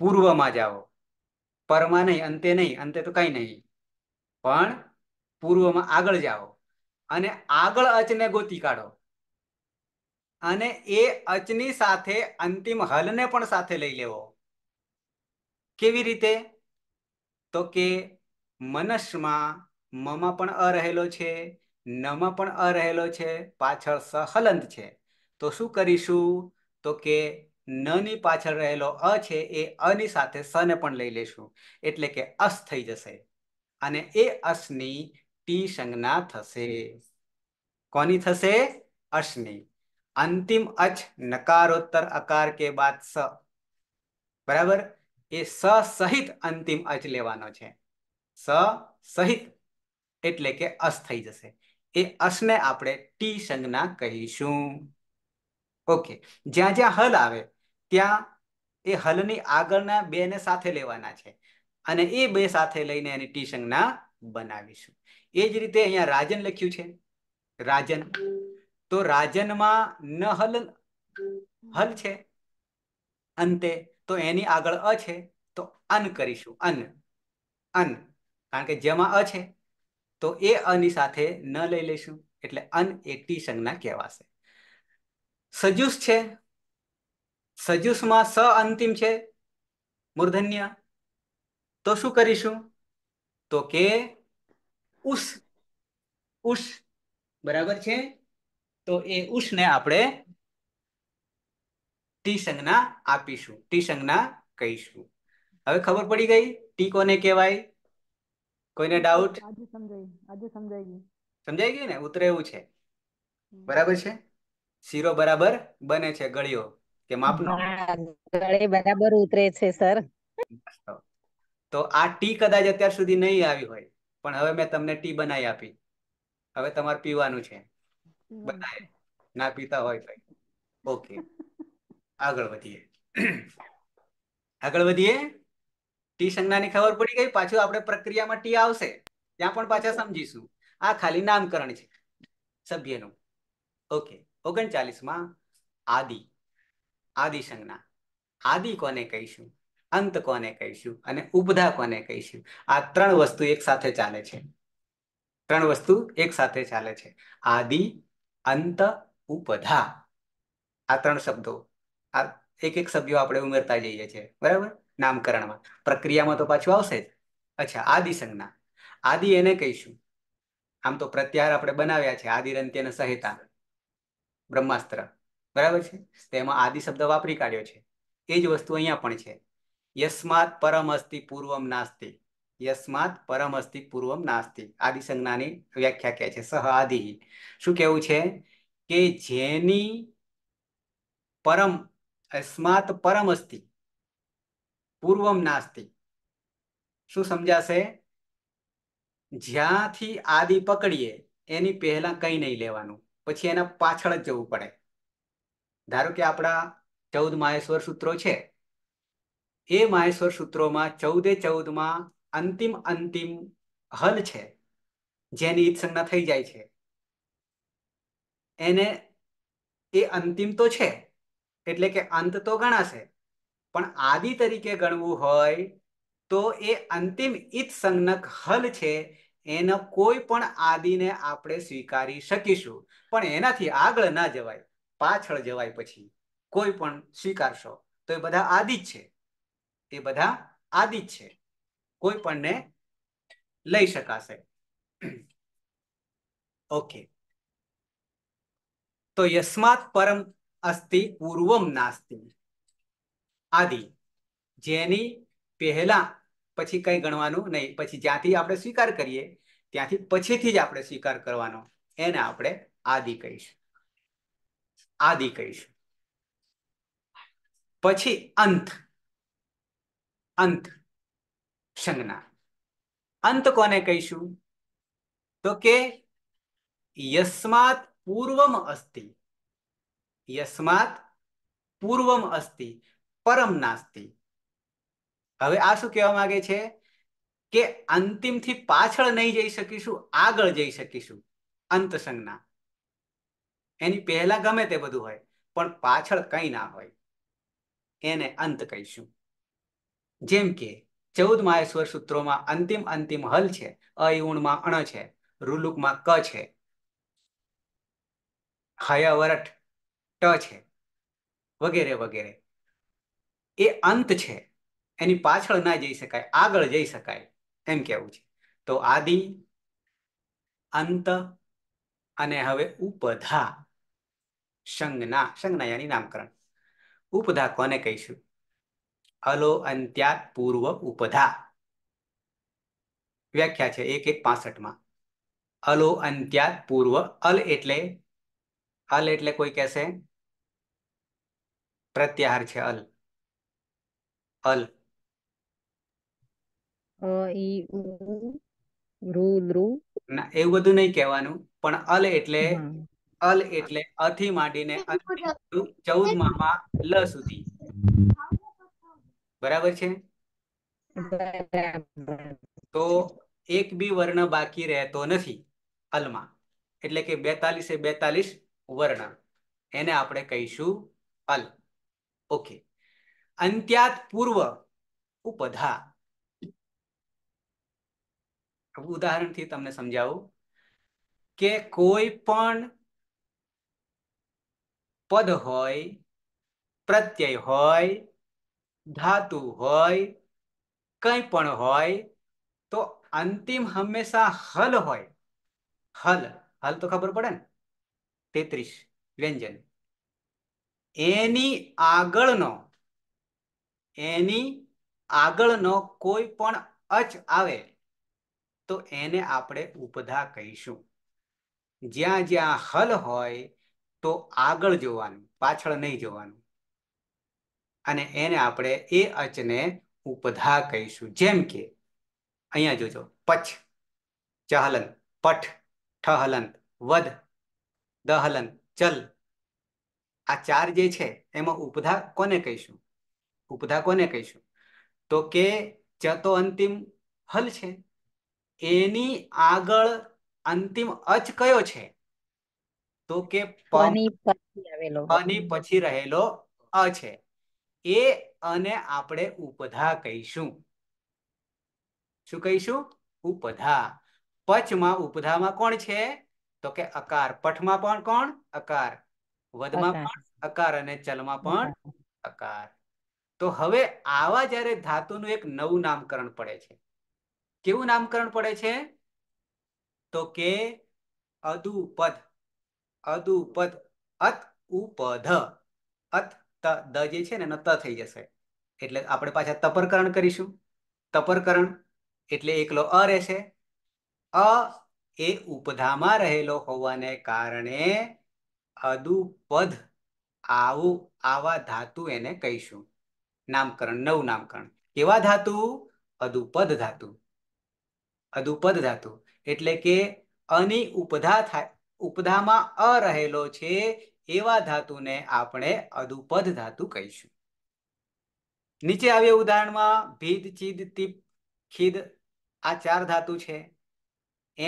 પૂર્વમાં જાઓ પરમાં નહીં અંતે નહીં અંતે તો કંઈ નહીં પણ પૂર્વમાં આગળ જાઓ અને આગળ અચને ગોતી કાઢો અને એ અચની સાથે અંતિમ હલને પણ સાથે લઈ લેવો કેવી રીતે તો કે મનસમાં મમાં પણ અ રહેલો છે નમાં પણ અ રહેલો છે પાછળ સહલંત છે તો શું કરીશું તો કે નની પાછળ રહેલો અ છે એ અની સાથે સ ને પણ લઈ લેશું એટલે કે અસ થઈ જશે અને એ અસની ટી સંજ્ઞા થશે કોની થશે અસની અંતિમ અચ નકારોત્તર અકાર કે બાદ સ બરાબર એ સ સહિત અંતિમ અચ લેવાનો છે સ સહિત એટલે કે અસ થઈ જશે એ અસને આપણે ટી સંજ્ઞા કહીશું ઓકે જ્યાં જ્યાં હલ આવે ત્યાં એ હલની આગળના બે ને સાથે લેવાના છે અને એ બે સાથે લઈને એની ટી સંજ્ઞા બનાવીશું એ જ રીતે અહીંયા રાજન લખ્યું છે રાજન તો રાજનમાં ન હલ હલ છે અંતે તો એની આગળ અ છે તો અન કરીશું અન અન કારણ કે જેમાં અ છે તો એ અની સાથે ન લઈ લઈશું એટલે અન એ ટી સંજ્ઞા કહેવાશે સજુસ છે સજુસમાં સ અંતિમ છે મૂર્ધન્ય તો શું કરીશું તો કે ઉસ ઉષ બરાબર છે તો એ ઉષને આપણે ટી સંજ્ઞા આપીશું ટી સંજ્ઞા કહીશું હવે ખબર પડી ગઈ ટી કોને કહેવાય કોઈને ડાઉટ આજે સમજાય આજે સમજાઈ ગઈ ગઈ ને ઉતરે એવું છે બરાબર છે શીરો બરાબર બને છે ગળ્યો કે માપનો ગળે બરાબર ઉતરે છે સર તો આ ટી કદાચ અત્યાર સુધી નહીં આવી હોય પણ હવે મેં તમને ટી બનાવી આપી હવે તમારે પીવાનું છે બધાએ ના પીતા હોય તો ઓકે આગળ વધીએ આગળ વધીએ ટી સંજ્ઞાની ખબર પડી ગઈ પાછું આપણે પ્રક્રિયામાં ટી આવશે ત્યાં પણ પાછા સમજીશું આ ખાલી નામકરણ છે સભ્યનું ઓકે ઓગણચાલીસમાં આદિ આદિ સંજ્ઞા આદિ કોને કહીશું અંત કોને કહીશું અને ઉપધા કોને કહીશું આ ત્રણ વસ્તુ એક સાથે ચાલે છે ત્રણ વસ્તુ એક સાથે ચાલે છે આદિ અંત ઉપધા આ ત્રણ શબ્દો આ એક એક શબ્દો આપણે ઉમેરતા જઈએ છીએ બરાબર નામકરણમાં પ્રક્રિયામાં તો પાછું આવશે જ અચ્છા આદિ સંજ્ઞા આદિ એને કહીશું આમ તો પ્રત્યાર આપણે બનાવ્યા છે આદિરંત્યને સહિતા બ્રહ્માસ્ત્ર બરાબર છે તેમાં આદિ શબ્દ વાપરી કાઢ્યો છે એ જ વસ્તુ અહીંયા પણ છે યસ્માત પરમ અસ્તિ પૂર્વમ નાસ્તિ યસ્માત પરમ અસ્તિ પૂર્વમ નાસ્તિ આદિ સંજ્ઞાની વ્યાખ્યા કહે છે સહ આદિ શું કહેવું છે કે જેની પરમ અસ્માત પરમ અસ્તિ પૂર્વમ નાસ્તિ શું સમજાશે જ્યાંથી આદિ પકડીએ એની પહેલા કંઈ નહીં લેવાનું પછી એના પાછળ જ જવું પડે ધારો કે આપણા ચૌદ માહેશ્વર સૂત્રો છે એ માહેશ્વર સૂત્રોમાં ચૌદે ચૌદમાં અંતિમ અંતિમ હલ છે જેની ઈદ સંજ્ઞા થઈ જાય છે એને એ અંતિમ તો છે એટલે કે અંત તો ગણાશે પણ આદિ તરીકે ગણવું હોય તો એ અંતિમ ઈત સંજ્ઞક હલ છે એનો કોઈ પણ આદિને આપણે સ્વીકારી શકીશું પણ એનાથી આગળ ના જવાય પાછળ જવાય પછી કોઈ પણ સ્વીકારશો તો એ બધા આદિ જ છે એ બધા આદિ જ છે કોઈ પણને લઈ શકાશે ઓકે તો યસ્માત પરમ અસ્તિ પૂર્વમ નાસ્તિ આદિ જેની પહેલા પછી કંઈ ગણવાનું નહીં પછી જ્યાંથી આપણે સ્વીકાર કરીએ ત્યાંથી પછીથી જ આપણે સ્વીકાર કરવાનો એને આપણે આદિ કહીશું આદિ કહીશું પછી અંત અંત સંજ્ઞા અંત કોને કહીશું તો કે યસ્માત પૂર્વમ અસ્તિ યસ્માત પૂર્વમ અસ્તિ પરમ નાસ્તિ હવે આ શું કહેવા માંગે છે કે અંતિમથી પાછળ નહીં જઈ શકીશું આગળ જઈ શકીશું અંત સંજ્ઞા એની પહેલા ગમે તે બધું હોય પણ પાછળ કંઈ ના હોય એને અંત કહીશું જેમ કે ચૌદ માયેશ્વર સૂત્રોમાં અંતિમ અંતિમ હલ છે અયુણમાં અણ છે રુલુકમાં ક છે હયાવરટ ટ છે વગેરે વગેરે એ અંત છે એની પાછળ ના જઈ શકાય આગળ જઈ શકાય એમ કેવું છે તો આદિ અંત અને હવે ઉપધા સંજ્ઞા સંજ્ઞા યાની નામકરણ ઉપધા કોને કહીશું અલો અંત્યાત પૂર્વ ઉપધા વ્યાખ્યા છે એક એક પાસઠમાં અલો અંત્યાત પૂર્વ અલ એટલે અલ એટલે કોઈ કહેશે પ્રત્યાહાર છે અલ અલ ના એવું બધું નહીં કહેવાનું પણ અલ એટલે અલ એટલે અથી માંડીને ચૌદ માં લ સુધી બરાબર છે તો એક બી વર્ણ બાકી રહેતો નથી અલમાં એટલે કે બેતાલીસે બેતાલીસ વર્ણ એને આપણે કહીશું અલ ઓકે અંત્યાત પૂર્વ ઉપધા ઉદાહરણથી તમને સમજાવું કે કોઈ પણ પદ હોય પ્રત્યય હોય ધાતુ હોય કંઈ પણ હોય તો અંતિમ હંમેશા હલ હોય હલ હલ તો ખબર પડે ને તેત્રીસ વ્યંજન એની આગળનો એની આગળનો કોઈ પણ અચ આવે તો એને આપણે ઉપધા કહીશું જ્યાં જ્યાં હલ હોય તો આગળ જોવાનું પાછળ નહીં જોવાનું અને એને આપણે એ અચને ઉપધા કહીશું જેમ કે અહીંયા જોજો પછ ચહલન પઠ ઠહલંત વધ દહલન ચલ આ ચાર જે છે એમાં ઉપધા કોને કહીશું ઉપધા કોને કહીશું તો કે ચ તો અંતિમ હલ છે એની આગળ અંતિમ અચ કયો છે તો કે પની પછી રહેલો અ છે એ અને આપણે ઉપધા કહીશું શું કહીશું ઉપધા પચમાં ઉપધામાં કોણ છે તો કે અકાર પઠમાં પણ કોણ અકાર વધમાં પણ અકાર અને ચલમાં પણ અકાર તો હવે આવા જ્યારે ધાતુનું એક નવું નામકરણ પડે છે કેવું નામકરણ પડે છે તો કે અદુપદ અદુપદ અત ઉપધ અત ત દ જે છે ને એનો ત થઈ જશે એટલે આપણે પાછા તપરકરણ કરીશું તપરકરણ એટલે એકલો અ રહેશે અ એ ઉપધામાં રહેલો હોવાને કારણે અદુપદ આવું આવા ધાતુ એને કહીશું નામકરણ નવું નામકરણ કેવા ધાતુ અદુપદ ધાતુ અધુપદ ધાતુ એટલે કે અની ઉપધા થાય ઉપધામાં અ રહેલો છે એવા ધાતુને આપણે અધુપદ ધાતુ કહીશું નીચે આવ્યા ઉદાહરણમાં ભીદ ચીદ તીપ ખીદ આ ચાર ધાતુ છે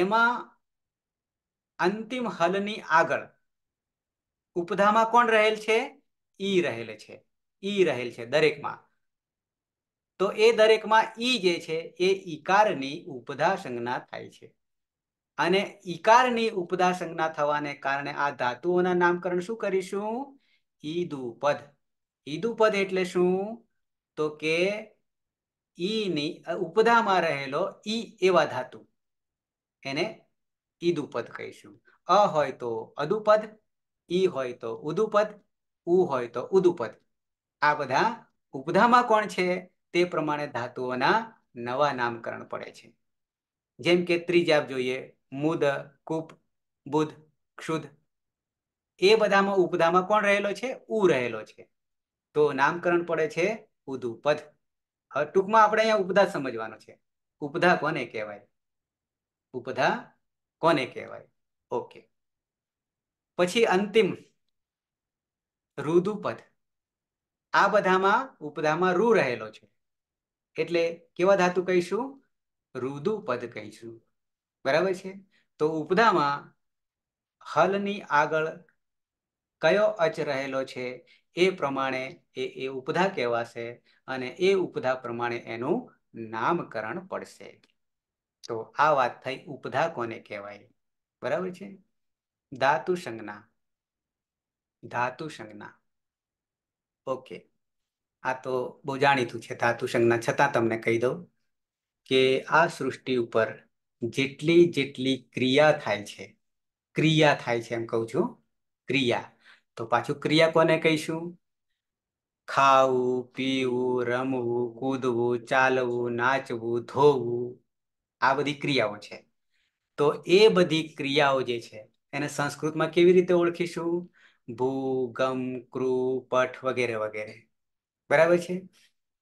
એમાં અંતિમ હલની આગળ ઉપધામાં કોણ રહેલ છે ઈ રહેલ છે ઈ રહેલ છે દરેકમાં તો એ દરેકમાં ઈ જે છે એ ઈકારની ઉપધા સંજ્ઞા થાય છે અને ઈકારની ઉપધા સંજ્ઞા થવાને કારણે આ ધાતુઓના નામકરણ શું કરીશું ઈદુપદ ઈદુપદ એટલે શું તો કે ઈની ઉપધામાં રહેલો ઈ એવા ધાતુ એને ઈદુપદ કહીશું અ હોય તો અદુપદ ઈ હોય તો ઉદુપદ ઉ હોય તો ઉદુપદ આ બધા ઉપધામાં કોણ છે તે પ્રમાણે ધાતુઓના નવા નામકરણ પડે છે જેમ કે ત્રીજાબ જોઈએ મુદ કુપ બુધ ક્ષુદ એ બધામાં ઉપધામાં કોણ રહેલો છે ઉ રહેલો છે તો નામકરણ પડે છે ઉદુપદ હવે ટૂંકમાં આપણે અહીંયા ઉપધા સમજવાનો છે ઉપધા કોને કહેવાય ઉપધા કોને કહેવાય ઓકે પછી અંતિમ રુદુપદ આ બધામાં ઉપધામાં રૂ રહેલો છે એટલે કેવા ધાતુ કહીશું રુદુ કહીશું બરાબર છે તો ઉપદામાં હલની આગળ કયો અચ રહેલો છે એ પ્રમાણે એ એ ઉપધા કહેવાશે અને એ ઉપધા પ્રમાણે એનું નામકરણ પડશે તો આ વાત થઈ ઉપધા કોને કહેવાય બરાબર છે ધાતુ સંજ્ઞા ધાતુ સંજ્ઞા ઓકે આ તો બહુ જાણીતું છે ધાતુ સંજ્ઞા છતાં તમને કહી દઉં કે આ સૃષ્ટિ ઉપર જેટલી જેટલી ક્રિયા થાય છે ક્રિયા થાય છે એમ કહું છું ક્રિયા તો પાછું ક્રિયા કોને કહીશું ખાવું પીવું રમવું કૂદવું ચાલવું નાચવું ધોવું આ બધી ક્રિયાઓ છે તો એ બધી ક્રિયાઓ જે છે એને સંસ્કૃતમાં કેવી રીતે ઓળખીશું ભૂ ગમ ક્રુ પઠ વગેરે વગેરે બરાબર છે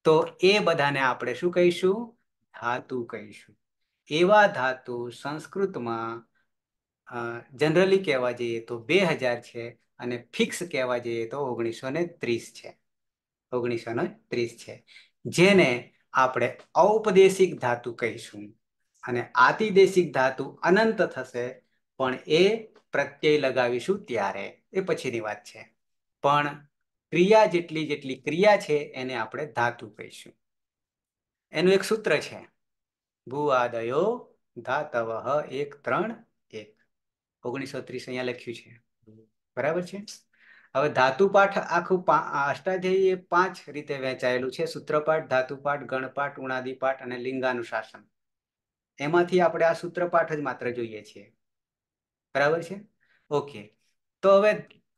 તો એ બધાને આપણે શું કહીશું ધાતુ કહીશું એવા ધાતુ સંસ્કૃતમાં જનરલી કહેવા જઈએ તો બે હજાર છે અને ફિક્સ કહેવા જઈએ તો ઓગણીસો ને ત્રીસ છે ઓગણીસો ને ત્રીસ છે જેને આપણે ઔપદેશિક ધાતુ કહીશું અને આતિદેશિક ધાતુ અનંત થશે પણ એ પ્રત્યય લગાવીશું ત્યારે એ પછીની વાત છે પણ ક્રિયા જેટલી જેટલી ક્રિયા છે એને આપણે ધાતુ કહીશું એનું એક સૂત્ર છે ભૂઆદયો ધાતવ એક ત્રણ એક ઓગણીસો ત્રીસ અહીંયા લખ્યું છે બરાબર છે હવે ધાતુપાઠ આખું અષ્ટાધ્યાયી એ પાંચ રીતે વહેંચાયેલું છે સૂત્રપાઠ ધાતુપાઠ ગણપાઠ ઉણાદિપાઠ અને લિંગાનુશાસન એમાંથી આપણે આ સૂત્રપાઠ જ માત્ર જોઈએ છીએ બરાબર છે ઓકે તો હવે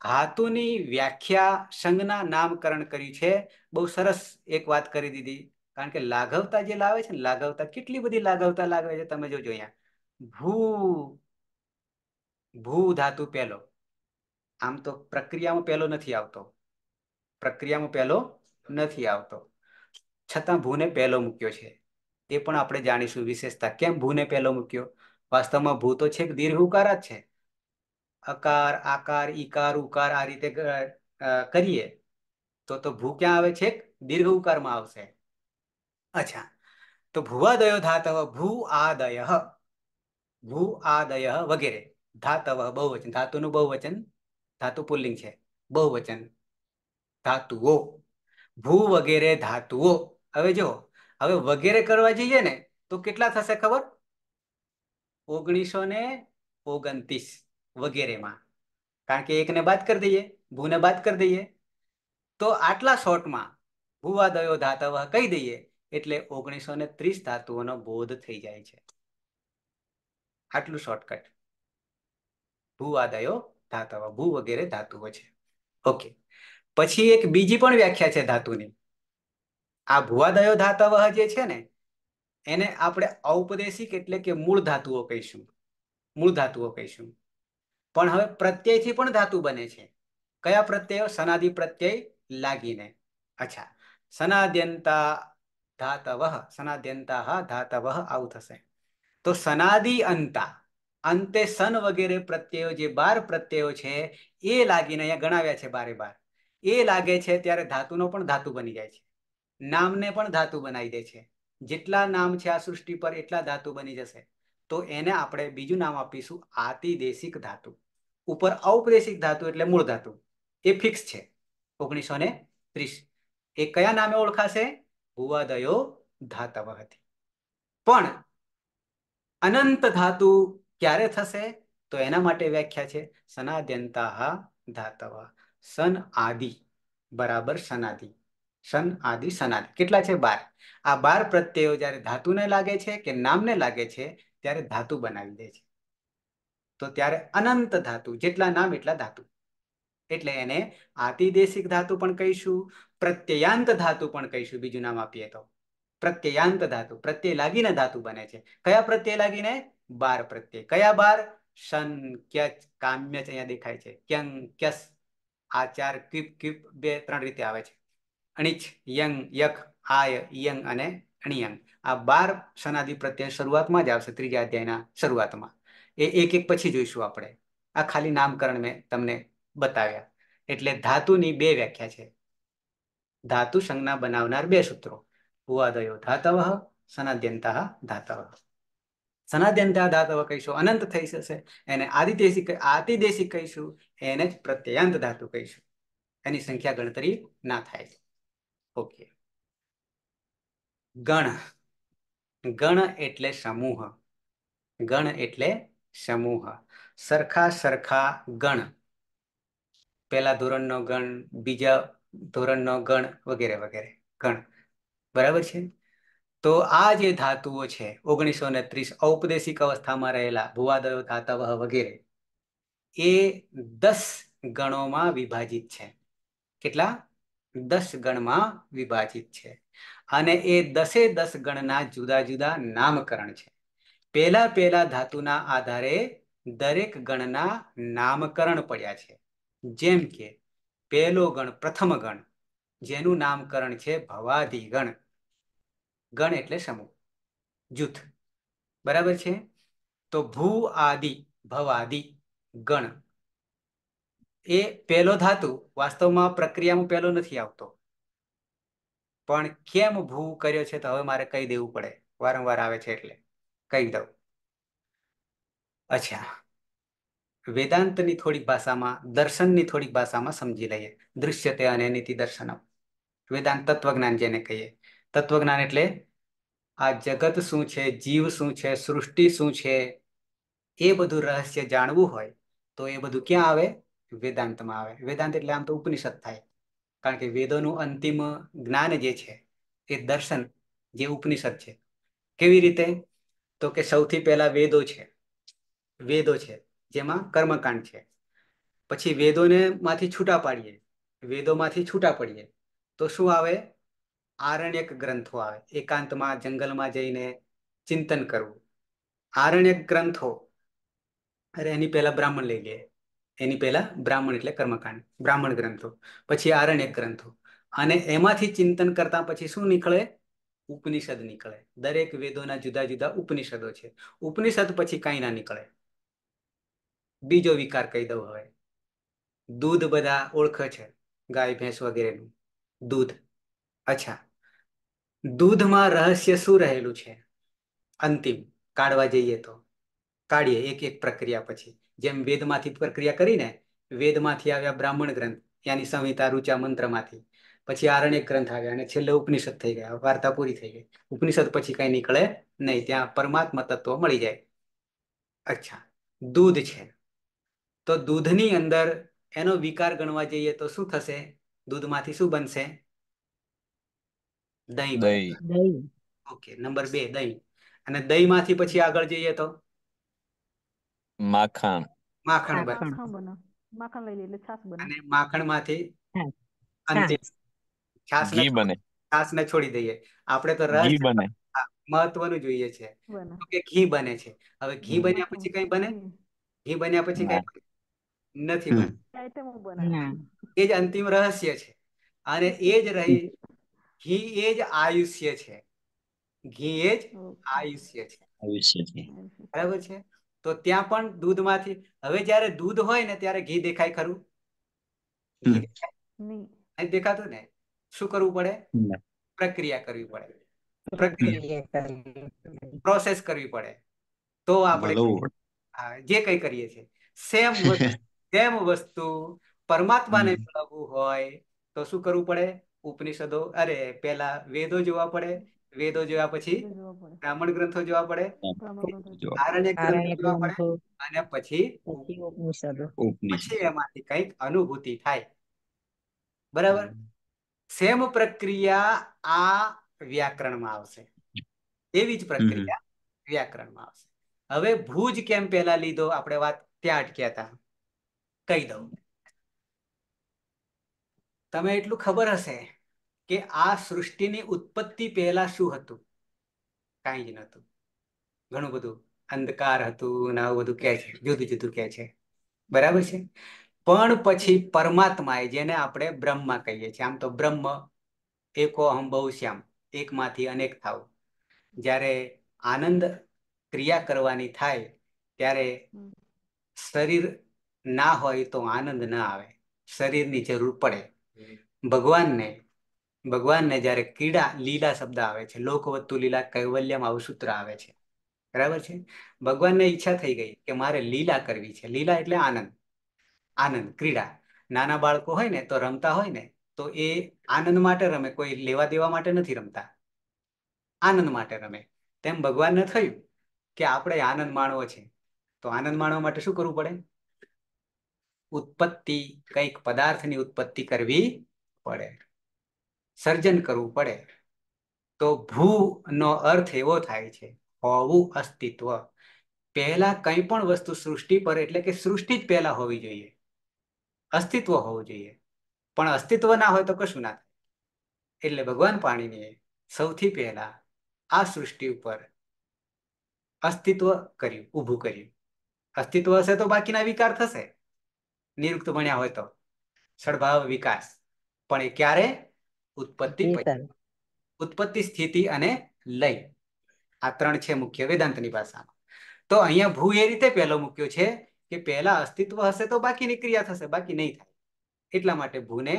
ધાતુની વ્યાખ્યા સંજ્ઞા નામકરણ કર્યું છે બહુ સરસ એક વાત કરી દીધી કારણ કે લાઘવતા જે લાવે છે ને લાઘવતા કેટલી બધી લાઘવતા લાગે છે તમે જો અહીંયા ભૂ ભૂ ધાતુ પહેલો આમ તો પ્રક્રિયામાં પહેલો નથી આવતો પ્રક્રિયામાં પહેલો નથી આવતો છતાં ભૂને પહેલો મૂક્યો છે એ પણ આપણે જાણીશું વિશેષતા કેમ ભૂને પહેલો મૂક્યો વાસ્તવમાં ભૂ તો છે દીર્ઘ ઉકાર જ છે અકાર આકાર ઈકાર ઉકાર આ રીતે કરીએ તો તો ભૂ ક્યાં આવે છે દીર્ઘ ઉકારમાં આવશે અચ્છા તો ભુવાદયો ધાતવ ભૂ આદય ભૂ આદય વગેરે ધાતવ બહુવચન ધાતુનું બહુવચન ધાતુ પુલ્લિંગ છે બહુવચન ધાતુઓ ભૂ વગેરે ધાતુઓ હવે જો હવે વગેરે કરવા જઈએ ને તો કેટલા થશે ખબર ઓગણીસો ને ઓગણત્રીસ વગેરેમાં કારણ કે એકને બાદ કરી દઈએ ભૂને બાદ કરી દઈએ તો આટલા શોર્ટમાં ભૂવાદયો ધાતવ કહી દઈએ એટલે ઓગણીસો ને ત્રીસ ધાતુઓનો બોધ થઈ જાય છે આટલું શોર્ટકટ ભૂવાદયો ધાતવ ભૂ વગેરે ધાતુઓ છે ઓકે પછી એક બીજી પણ વ્યાખ્યા છે ધાતુની આ ભૂવાદયો ધાતવ જે છે ને એને આપણે ઔપદેશિક એટલે કે મૂળ ધાતુઓ કહીશું મૂળ ધાતુઓ કહીશું પણ હવે પ્રત્યયથી પણ ધાતુ બને છે કયા પ્રત્યયો સનાદિ પ્રત્યય લાગીને અચ્છા સનાદ્યંતા ધાતવ સનાદ્યંતા ધાતવ આવું થશે તો સનાદિ અંતા અંતે સન વગેરે પ્રત્યયો જે બાર પ્રત્યયો છે એ લાગીને અહીંયા ગણાવ્યા છે બારે બાર એ લાગે છે ત્યારે ધાતુનો પણ ધાતુ બની જાય છે નામને પણ ધાતુ બનાવી દે છે જેટલા નામ છે આ સૃષ્ટિ પર એટલા ધાતુ બની જશે તો એને આપણે બીજું નામ આપીશું આતિદેશિક ધાતુ ઉપર ઔપદેશિક ધાતુ એટલે મૂળ ધાતુ એ ફિક્સ છે ઓગણીસો ને ત્રીસ એ કયા નામે ઓળખાશે ભુવાદયો ધાતવ હતી પણ અનંત ધાતુ ક્યારે થશે તો એના માટે વ્યાખ્યા છે સનાદ્યંતા ધાતવ સન આદિ બરાબર સનાદિ સન આદિ સનાદિ કેટલા છે બાર આ બાર પ્રત્યયો જ્યારે ધાતુને લાગે છે કે નામને લાગે છે ત્યારે ધાતુ બનાવી દે છે તો ત્યારે અનંત ધાતુ જેટલા નામ એટલા ધાતુ એટલે એને આતિદેશિક ધાતુ પણ કહીશું પ્રત્યયાંત ધાતુ પણ કહીશું બીજું નામ આપીએ તો પ્રત્યયાંત ધાતુ પ્રત્યય લાગીને ધાતુ બને છે કયા પ્રત્યય લાગીને બાર પ્રત્યય કયા બાર શન ક્યચ કામ્ય અહીંયા દેખાય છે ક્યં ક્યસ આ ચાર ક્વિપ ક્વિપ બે ત્રણ રીતે આવે છે અણિચ યંગ યખ આય યંગ અને અણિયંગ આ બાર શનાદિ પ્રત્યય શરૂઆતમાં જ આવશે ત્રીજા અધ્યાયના શરૂઆતમાં એ એક એક પછી જોઈશું આપણે આ ખાલી નામકરણ મેં તમને બતાવ્યા એટલે ધાતુની બે વ્યાખ્યા છે ધાતુ સંજ્ઞા બનાવનાર બે સૂત્રો ભુવાદયો ધાતવ સનાદ્યંતા ધાતવ સનાદ્યંતા ધાતવ કહીશું અનંત થઈ જશે એને આદિદેશી આતિદેશી કહીશું એને જ પ્રત્યંત ધાતુ કહીશું એની સંખ્યા ગણતરી ના થાય ઓકે ગણ ગણ એટલે સમૂહ ગણ એટલે સમૂહ સરખા સરખા ગણ પહેલા ધોરણનો ગણ બીજા ધોરણનો ગણ વગેરે વગેરે ગણ બરાબર છે તો આ જે ધાતુઓ છે ઓગણીસો ને ત્રીસ ઔપદેશિક અવસ્થામાં રહેલા ભુવાદયો ધાતવ વગેરે એ દસ ગણોમાં વિભાજિત છે કેટલા દસ ગણમાં વિભાજિત છે અને એ દસે દસ ગણના જુદા જુદા નામકરણ છે પહેલા પહેલા ધાતુના આધારે દરેક ગણના નામકરણ પડ્યા છે જેમ કે પહેલો ગણ પ્રથમ ગણ જેનું નામકરણ છે ભવાદી ગણ ગણ એટલે સમૂહ જૂથ બરાબર છે તો ભૂ આદિ ભવાદિ ગણ એ પહેલો ધાતુ વાસ્તવમાં પ્રક્રિયામાં પહેલો નથી આવતો પણ કેમ ભૂ કર્યો છે તો હવે મારે કહી દેવું પડે વારંવાર આવે છે એટલે કહી દઉં અચ્છા વેદાંતની થોડીક ભાષામાં દર્શનની થોડીક ભાષામાં સમજી લઈએ દૃશ્યતે અને નીતિ દર્શનમ વેદાંત તત્વજ્ઞાન જેને કહીએ તત્વજ્ઞાન એટલે આ જગત શું છે જીવ શું છે સૃષ્ટિ શું છે એ બધું રહસ્ય જાણવું હોય તો એ બધું ક્યાં આવે વેદાંતમાં આવે વેદાંત એટલે આમ તો ઉપનિષદ થાય કારણ કે વેદોનું અંતિમ જ્ઞાન જે છે એ દર્શન જે ઉપનિષદ છે કેવી રીતે તો કે સૌથી પહેલા વેદો છે વેદો છે જેમાં કર્મકાંડ છે પછી વેદોને માંથી છૂટા પાડીએ વેદોમાંથી છૂટા પડીએ તો શું આવે આરણ્યક ગ્રંથો આવે એકાંતમાં જંગલમાં જઈને ચિંતન કરવું આરણ્યક ગ્રંથો અરે એની પહેલા બ્રાહ્મણ લઈ લઈએ એની પહેલા બ્રાહ્મણ એટલે કર્મકાંડ બ્રાહ્મણ ગ્રંથો પછી આરણ્યક ગ્રંથો અને એમાંથી ચિંતન કરતા પછી શું નીકળે ઉપનિષદ નીકળે દરેક વેદોના જુદા જુદા ઉપનિષદો છે ઉપનિષદ પછી કાંઈ ના નીકળે બીજો વિકાર કહી દઉં હવે દૂધ બધા ઓળખે છે ગાય ભેંસ વગેરેનું દૂધ અચ્છા દૂધમાં રહસ્ય શું રહેલું છે અંતિમ કાઢવા જઈએ તો કાઢીએ એક એક પ્રક્રિયા પછી જેમ વેદમાંથી પ્રક્રિયા કરીને વેદમાંથી આવ્યા બ્રાહ્મણ ગ્રંથ યાની સંહિતા રૂચા મંત્રમાંથી પછી આરણ્ય ગ્રંથ આવ્યા અને છેલ્લે ઉપનિષદ થઈ ગયા વાર્તા પૂરી થઈ ગઈ ઉપનિષદ પછી કઈ નીકળે નહીં ત્યાં પરમાત્મા તત્વ મળી જાય અચ્છા દૂધ છે તો દૂધની અંદર એનો વિકાર ગણવા જઈએ તો શું થશે દૂધમાંથી શું બનશે દહીં ઓકે નંબર બે દહીં અને દહીં માંથી પછી આગળ જઈએ તો માખણ માખણ બને માખણ લઈ લે એટલે બને અને માખણ માંથી અંતે છાસને ઘી બને છાસને છોડી દઈએ આપણે તો રસ બને મહત્વનું જોઈએ છે કે ઘી બને છે હવે ઘી બન્યા પછી કઈ બને ઘી બન્યા પછી કઈ નથી એ જ અંતિમ રહસ્ય છે અને એ જ રહી ઘી એ જ આયુષ્ય છે ઘી એ જ આયુષ્ય છે બરાબર છે તો ત્યાં પણ દૂધમાંથી હવે જ્યારે દૂધ હોય ને ત્યારે ઘી દેખાય ખરું દેખાતું ને શું કરવું પડે પ્રક્રિયા કરવી પડે પ્રક્રિયા પ્રોસેસ કરવી પડે તો આપણે જે કઈ કરીએ છીએ સેમ સેમ વસ્તુ પરમાત્માને મેળવવું હોય તો શું કરવું પડે ઉપનિષદો અરે પેલા વેદો જોવા પડે વેદો જોયા પછી બ્રાહ્મણ ગ્રંથો જોવા પડે આરણ્ય ગ્રંથો જોવા પડે અને પછી પછી એમાંથી કઈક અનુભૂતિ થાય બરાબર સેમ પ્રક્રિયા આ વ્યાકરણમાં આવશે એવી જ પ્રક્રિયા વ્યાકરણમાં આવશે હવે ભૂજ કેમ પહેલા લીધો આપણે વાત ત્યાં અટક્યા હતા કહી દઉં તમે એટલું ખબર હશે કે આ સૃષ્ટિની ઉત્પત્તિ પહેલા શું હતું કાંઈ જ નતું ઘણું બધું અંધકાર હતું ને આવું બધું કે છે જુદું જુદું કે છે બરાબર છે પણ પછી પરમાત્મા જેને આપણે બ્રહ્મા કહીએ છીએ આમ તો બ્રહ્મ એકો અહમ બહુશ્યામ એકમાંથી અનેક થાવ જ્યારે આનંદ ક્રિયા કરવાની થાય ત્યારે શરીર ના હોય તો આનંદ ના આવે શરીરની જરૂર પડે ભગવાનને ભગવાનને જ્યારે કીડા લીલા શબ્દ આવે છે લોકવત્તુ લીલા કૈવલ્યમ અવસૂત્ર આવે છે બરાબર છે ભગવાનને ઈચ્છા થઈ ગઈ કે મારે લીલા કરવી છે લીલા એટલે આનંદ આનંદ ક્રીડા નાના બાળકો હોય ને તો રમતા હોય ને તો એ આનંદ માટે રમે કોઈ લેવા દેવા માટે નથી રમતા આનંદ માટે રમે તેમ ભગવાનને થયું કે આપણે આનંદ માણવો છે તો આનંદ માણવા માટે શું કરવું પડે ઉત્પત્તિ કંઈક પદાર્થની ઉત્પત્તિ કરવી પડે સર્જન કરવું પડે તો ભૂ નો અર્થ એવો થાય છે હોવું અસ્તિત્વ પહેલા કંઈ પણ વસ્તુ સૃષ્ટિ પર એટલે કે સૃષ્ટિ જ પહેલા હોવી જોઈએ અસ્તિત્વ હોવું જોઈએ પણ અસ્તિત્વ ના હોય તો કશું ના થાય એટલે ભગવાન પાણીને સૌથી પહેલા આ સૃષ્ટિ ઉપર અસ્તિત્વ કર્યું ઊભું કર્યું અસ્તિત્વ હશે તો બાકીના વિકાર થશે નિરુક્ત ભણ્યા હોય તો સદભાવ વિકાસ પણ એ ક્યારે ઉત્પત્તિ ઉત્પત્તિ સ્થિતિ અને લય આ ત્રણ છે મુખ્ય વેદાંતની ભાષામાં તો અહીંયા ભૂ એ રીતે પહેલો મૂક્યો છે કે પહેલા અસ્તિત્વ હશે તો બાકીની ક્રિયા થશે બાકી નહીં થાય એટલા માટે ભૂને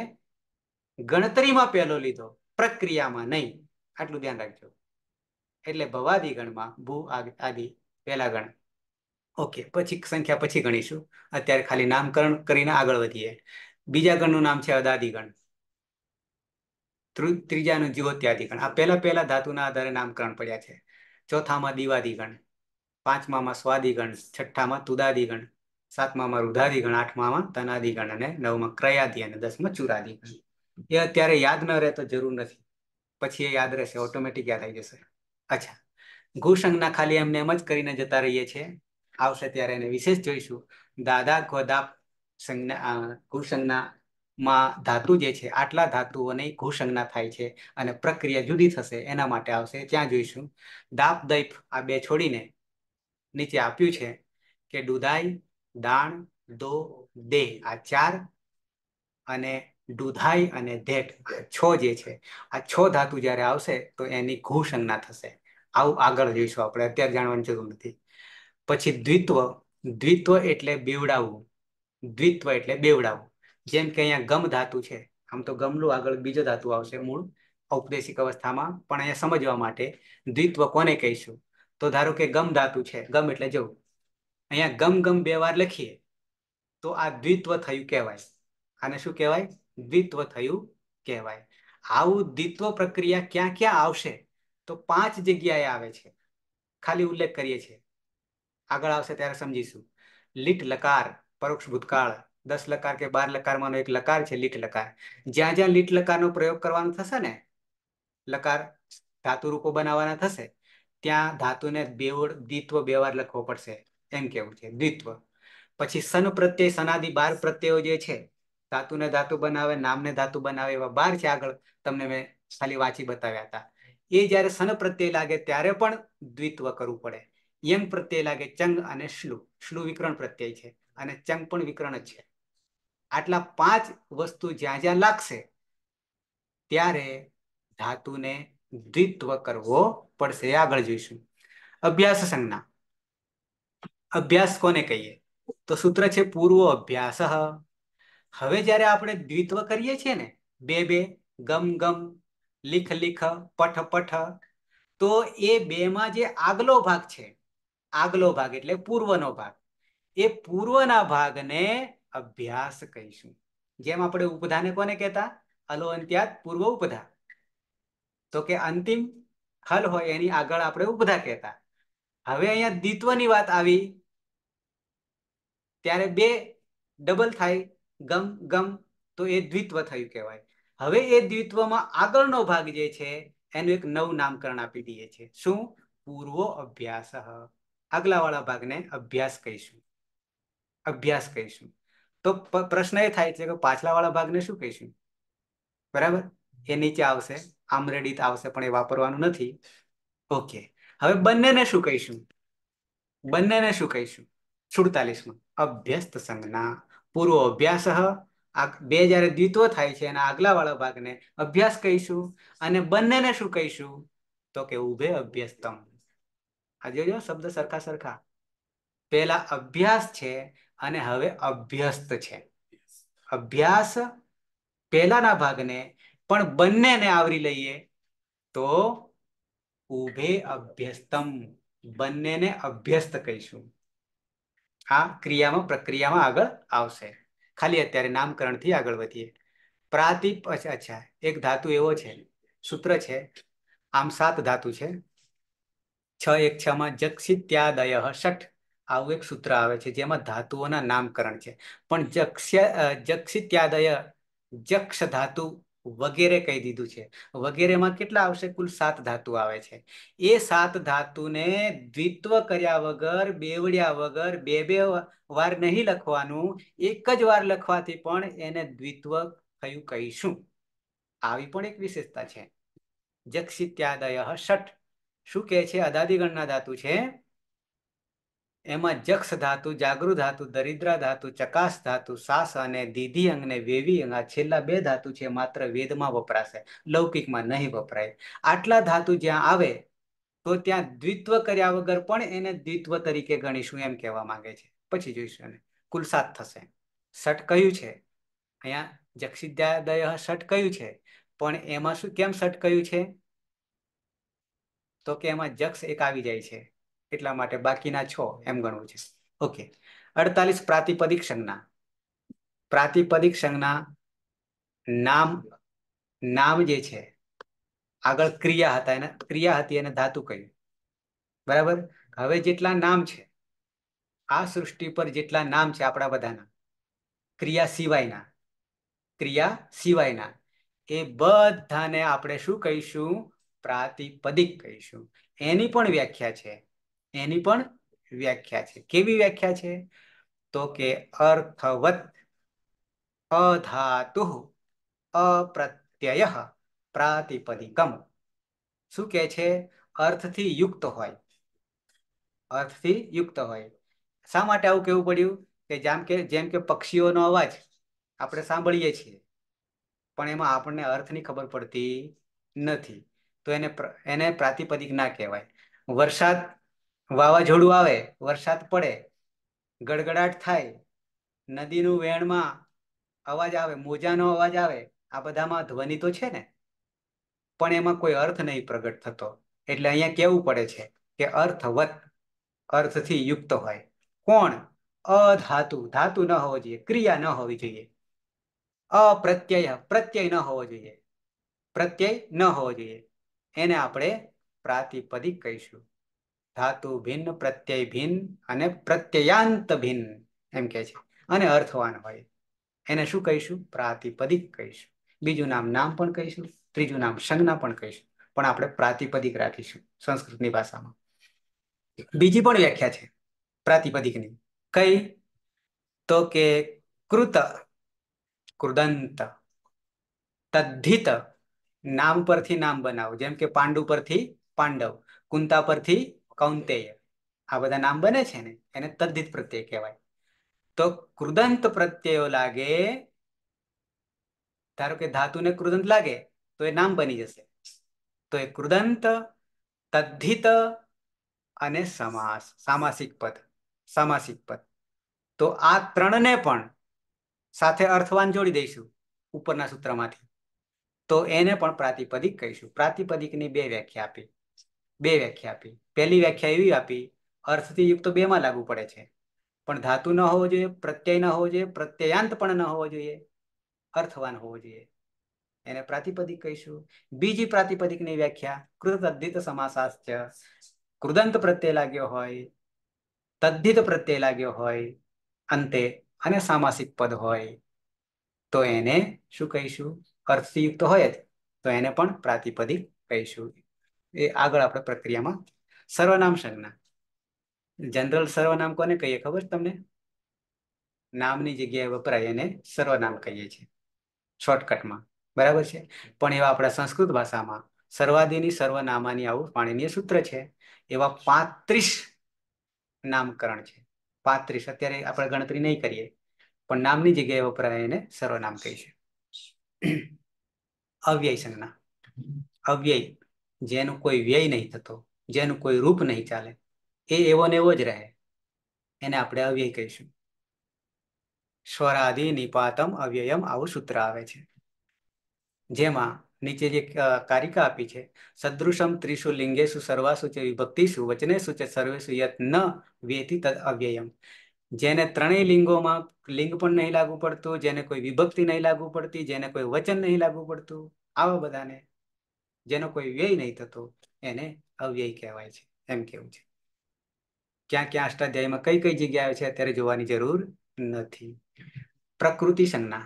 ગણતરીમાં પહેલો લીધો પ્રક્રિયામાં નહીં આટલું ધ્યાન રાખજો એટલે ભવાદી ગણમાં ભૂ આદિ પહેલા ગણ ઓકે પછી સંખ્યા પછી ગણીશું અત્યારે ખાલી નામકરણ કરીને આગળ વધીએ બીજા ગણનું નામ છે અદાદિગણ ત્રીજાનું જ્યોત્યાદિગણ આ પહેલા પહેલા ધાતુના આધારે નામકરણ પડ્યા છે ચોથામાં દિવાદિગણ પાંચમામાં સ્વાદિગણ છઠ્ઠામાં તુદાદિગણ સાતમાં રુધાદિગણ આઠમાં તનાદિગણ અને નવમાં ક્રયાદિ અને દસમાં ચુરાદિગણ એ અત્યારે યાદ ન રહે તો જરૂર નથી પછી એ યાદ રહેશે ઓટોમેટિક યાદ આવી જશે અચ્છા ઘુસંગના ખાલી એમને એમ જ કરીને જતા રહીએ છીએ આવશે ત્યારે એને વિશેષ જોઈશું દાદા ગોદા સંજ્ઞા ઘુસંગના માં ધાતુ જે છે આટલા ધાતુઓને ઘુસંજ્ઞા થાય છે અને પ્રક્રિયા જુદી થશે એના માટે આવશે ત્યાં જોઈશું દાપ દૈપ આ બે છોડીને નીચે આપ્યું છે કે ડુદાઈ દાણ દો દે આ ચાર અને દુધાઈ અને ધેટ છો જે છે આ છો ધાતુ જ્યારે આવશે તો એની ઘુ સંજ્ઞા થશે આવું આગળ જોઈશું આપણે અત્યારે જાણવાની જરૂર નથી પછી દ્વિત્વ દ્વિત્વ એટલે બેવડાવવું દ્વિત્વ એટલે બેવડાવવું જેમ કે અહીંયા ગમ ધાતુ છે આમ તો ગમલું આગળ બીજો ધાતુ આવશે મૂળ ઔપદેશિક અવસ્થામાં પણ અહીંયા સમજવા માટે દ્વિત્વ કોને કહીશું તો ધારો કે ગમ ધાતુ છે ગમ એટલે જવું અહીંયા ગમ ગમ બે વાર લખીએ તો આ દ્વિત્વ થયું કહેવાય આને શું કહેવાય દ્વિત્વ થયું કહેવાય આવું દ્વિત્વ પ્રક્રિયા ક્યાં ક્યાં આવશે તો પાંચ જગ્યાએ આવે છે ખાલી ઉલ્લેખ કરીએ છીએ આગળ આવશે ત્યારે સમજીશું લીટ લકાર પરોક્ષ ભૂતકાળ દસ લકાર કે બાર લકારમાંનો એક લકાર છે લીટ લકાર જ્યાં જ્યાં લીટ લકારનો પ્રયોગ કરવાનો થશે ને લકાર ધાતુ રૂપો બનાવવાના થશે ત્યાં ધાતુને બેવડ દ્વિત્વ બે વાર લખવો પડશે એમ કેવું છે દ્વિત્વ પછી સન પ્રત્યય સનાદિ બાર પ્રત્યયો જે છે ધાતુને ધાતુ બનાવે નામને ધાતુ બનાવે એવા બાર છે આગળ તમને મેં ખાલી વાંચી બતાવ્યા હતા એ જ્યારે સન પ્રત્યય લાગે ત્યારે પણ દ્વિત્વ કરવું પડે યંગ પ્રત્યય લાગે ચંગ અને શ્લુ શ્લુ વિકરણ પ્રત્યય છે અને ચંગ પણ વિકરણ જ છે આટલા પાંચ વસ્તુ જ્યાં જ્યાં લાગશે ત્યારે ધાતુને દ્વિત્વ કરવો પડશે આગળ જોઈશું અભ્યાસ સંજ્ઞા અભ્યાસ કોને કહીએ તો સૂત્ર છે પૂર્વ અભ્યાસ હવે જ્યારે આપણે દ્વિત્વ કરીએ છીએ ને બે બે ગમ ગમ લીખ લીખ પઠ પઠ તો એ બેમાં જે આગલો ભાગ છે આગલો ભાગ એટલે પૂર્વનો ભાગ એ પૂર્વના ભાગને અભ્યાસ કહીશું જેમ આપણે ઉપધાને કોને કહેતા અલો અંત્યાત પૂર્વ ઉપધા તો કે અંતિમ હલ હોય એની આગળ આપણે ઉપધા કહેતા હવે અહીંયા દ્વિત્વની વાત આવી ત્યારે બે ડબલ થાય ગમ ગમ તો એ દ્વિત્વ થયું કહેવાય હવે એ દ્વિત્વમાં આગળનો ભાગ જે છે એનું એક નવું નામકરણ આપી દઈએ છીએ શું પૂર્વ અભ્યાસ આગલાવાળા ભાગને અભ્યાસ કહીશું અભ્યાસ કહીશું તો પ્રશ્ન એ થાય છે કે પાછલાવાળા ભાગને શું કહીશું બરાબર એ નીચે આવશે આમરેડી આવશે પણ એ વાપરવાનું નથી ઓકે હવે બંનેને શું કહીશું બંનેને શું કહીશું સુડતાલીસમાં અભ્યસ્ત સંજ્ઞા પૂર્વ અભ્યાસ બે જ્યારે દ્વિત્વ થાય છે એના આગલાવાળા ભાગને અભ્યાસ કહીશું અને બંનેને શું કહીશું તો કે ઉભે અભ્યસ્તમ આ જોજો શબ્દ સરખા સરખા પહેલા અભ્યાસ છે અને હવે અભ્યસ્ત છે અભ્યાસ પહેલાના ભાગને પણ બંનેને આવરી લઈએ તો ઉભે અભ્યસ્તમ બંનેને અભ્યસ્ત કહીશું આ ક્રિયામાં પ્રક્રિયામાં આગળ આવશે ખાલી અત્યારે નામકરણથી આગળ વધીએ પ્રાતિપ અચ્છા એક ધાતુ એવો છે સૂત્ર છે આમ સાત ધાતુ છે છ એક છ માં જક્ષિત્યાદય ષઠ આવું એક સૂત્ર આવે છે જેમાં ધાતુઓના નામકરણ છે પણ જક્ષ જક્ષિત્યાદય જક્ષ ધાતુ વગેરે કહી દીધું છે વગેરેમાં કેટલા આવશે કુલ સાત ધાતુ આવે છે એ સાત ધાતુને દ્વિત્વ કર્યા વગર બેવડ્યા વગર બે બે વાર નહીં લખવાનું એક જ વાર લખવાથી પણ એને દ્વિત્વ થયું કહીશું આવી પણ એક વિશેષતા છે જક્ષિત્યાદય ષઠ શું કહે છે અદાદિગણના ધાતુ છે એમાં જક્ષ ધાતુ જાગૃ ધાતુ દરિદ્રા ધાતુ ચકાસ ધાતુ સાસ અને દીધી અંગ ને વેવી અંગ આ છેલ્લા બે ધાતુ છે માત્ર વેદમાં વપરાશે લૌકિકમાં નહીં વપરાય આટલા ધાતુ જ્યાં આવે તો ત્યાં દ્વિત્વ કર્યા વગર પણ એને દ્વિત્વ તરીકે ગણીશું એમ કહેવા માંગે છે પછી જોઈશું એને કુલ થશે ષટ કયું છે અહીંયા જક્ષિદ્યાદય ષટ કયું છે પણ એમાં શું કેમ ષટ કયું છે તો કે એમાં જક્ષ એક આવી જાય છે એટલા માટે બાકીના છ એમ ગણવું છે ઓકે અડતાલીસ પ્રાતિપદિક સંજ્ઞા પ્રાતિપદિક સંજ્ઞા નામ નામ જે છે આગળ ક્રિયા હતા એને ક્રિયા હતી એને ધાતુ કહ્યું બરાબર હવે જેટલા નામ છે આ સૃષ્ટિ પર જેટલા નામ છે આપણા બધાના ક્રિયા સિવાયના ક્રિયા સિવાયના એ બધાને આપણે શું કહીશું પ્રાતિપદિક કહીશું એની પણ વ્યાખ્યા છે એની પણ વ્યાખ્યા છે કેવી વ્યાખ્યા છે તો કે અર્થવત અધાતુ અપ્રત્યય પ્રાતિપદિકમ શું કહે છે અર્થથી યુક્ત હોય અર્થથી યુક્ત હોય શા માટે આવું કેવું પડ્યું કે જેમ કે જેમ કે પક્ષીઓનો અવાજ આપણે સાંભળીએ છીએ પણ એમાં આપણને અર્થની ખબર પડતી નથી તો એને એને પ્રાતિપદિક ના કહેવાય વરસાદ વાવાઝોડું આવે વરસાદ પડે ગડગડાટ થાય નદીનું વેણમાં અવાજ આવે મોજાનો અવાજ આવે આ બધામાં ધ્વનિ તો છે ને પણ એમાં કોઈ અર્થ નહીં પ્રગટ થતો એટલે અહીંયા કેવું પડે છે કે અર્થવત અર્થથી યુક્ત હોય કોણ અધાતુ ધાતુ ન હોવો જોઈએ ક્રિયા ન હોવી જોઈએ અપ્રત્યય પ્રત્યય ન હોવો જોઈએ પ્રત્યય ન હોવો જોઈએ એને આપણે પ્રાતિપદિક કહીશું ધાતુ ભિન્ન પ્રત્યય ભિન્ન અને પ્રત્યયાંત ભિન્ન એમ કે છે અને અર્થવાન હોય એને શું કહીશું પ્રાતિપદિક કહીશું બીજું નામ નામ પણ કહીશું ત્રીજું નામ સંજ્ઞા પણ કહીશું પણ આપણે પ્રાતિપદિક રાખીશું સંસ્કૃતની ભાષામાં બીજી પણ વ્યાખ્યા છે પ્રાતિપદિકની કઈ તો કે કૃત કૃદંત તદ્ધિત નામ પરથી નામ બનાવ જેમ કે પાંડુ પરથી પાંડવ કુંતા પરથી કૌંતેય આ બધા નામ બને છે ને એને તદ્દિત પ્રત્યય કહેવાય તો કૃદંત પ્રત્યયો લાગે ધારો કે ધાતુને કૃદંત લાગે તો એ નામ બની જશે તો એ કૃદંત તદ્ધિત અને સમાસ સામાસિક પદ સામાસિક પદ તો આ ત્રણને પણ સાથે અર્થવાન જોડી દઈશું ઉપરના સૂત્રમાંથી તો એને પણ પ્રાતિપદિક કહીશું પ્રાતિપદિકની બે વ્યાખ્યા આપી બે વ્યાખ્યા આપી પહેલી વ્યાખ્યા એવી આપી અર્થથી યુક્ત બેમાં લાગુ પડે છે પણ ધાતુ ન હોવો જોઈએ પ્રત્યય ન હોવો જોઈએ પ્રત્યયાંત પણ ન હોવો જોઈએ અર્થવાન હોવો જોઈએ એને પ્રાતિપદિક કહીશું બીજી પ્રાતિપદિકની વ્યાખ્યા કૃત અદ્ધિત સમાસાસ્ય કૃદંત પ્રત્યય લાગ્યો હોય તદ્ધિત પ્રત્યય લાગ્યો હોય અંતે અને સામાસિક પદ હોય તો એને શું કહીશું અર્થયુક્ત હોય જ તો એને પણ પ્રાતિપદિક કહીશું એ આગળ આપણે પ્રક્રિયામાં સર્વનામ સંજ્ઞા જનરલ સર્વનામ કોને કહીએ ખબર તમને નામની જગ્યાએ વપરાય એને સર્વનામ કહીએ છીએ શોર્ટકટમાં બરાબર છે પણ એવા આપણા સંસ્કૃત ભાષામાં સર્વાદિની સર્વનામાની આવું પાણીનીય સૂત્ર છે એવા પાંત્રીસ નામકરણ છે પાંત્રીસ અત્યારે આપણે ગણતરી નહીં કરીએ પણ નામની જગ્યાએ વપરાય એને સર્વનામ કહી છે અવ્યય સંજ્ઞા અવ્યય જેનું કોઈ વ્યય નહીં થતો જેનું કોઈ રૂપ નહીં ચાલે એ એવો ને એવો જ રહે એને આપણે અવ્યય કહીશું સ્વરાદિ નિપાતમ અવ્યયમ આવું સૂત્ર આવે છે જેમાં નીચે જે કારિકા આપી છે સદૃશમ ત્રિશુ લિંગેશુ સર્વાસુ છે વિભક્તિશુ વચનેશુ છે સર્વેશુ યત ન વ્યતિ તદ અવ્યયમ જેને ત્રણેય લિંગોમાં લિંગ પણ નહીં લાગુ પડતું જેને કોઈ વિભક્તિ નહીં લાગુ પડતી જેને કોઈ વચન નહીં લાગુ પડતું આવા બધાને જેનો કોઈ વ્યય નહીં થતો એને અવ્યય કહેવાય છે એમ કેવું છે ક્યાં ક્યાં અષ્ટાધ્યાયમાં કઈ કઈ જગ્યાઓ છે અત્યારે જોવાની જરૂર નથી પ્રકૃતિ સંજ્ઞા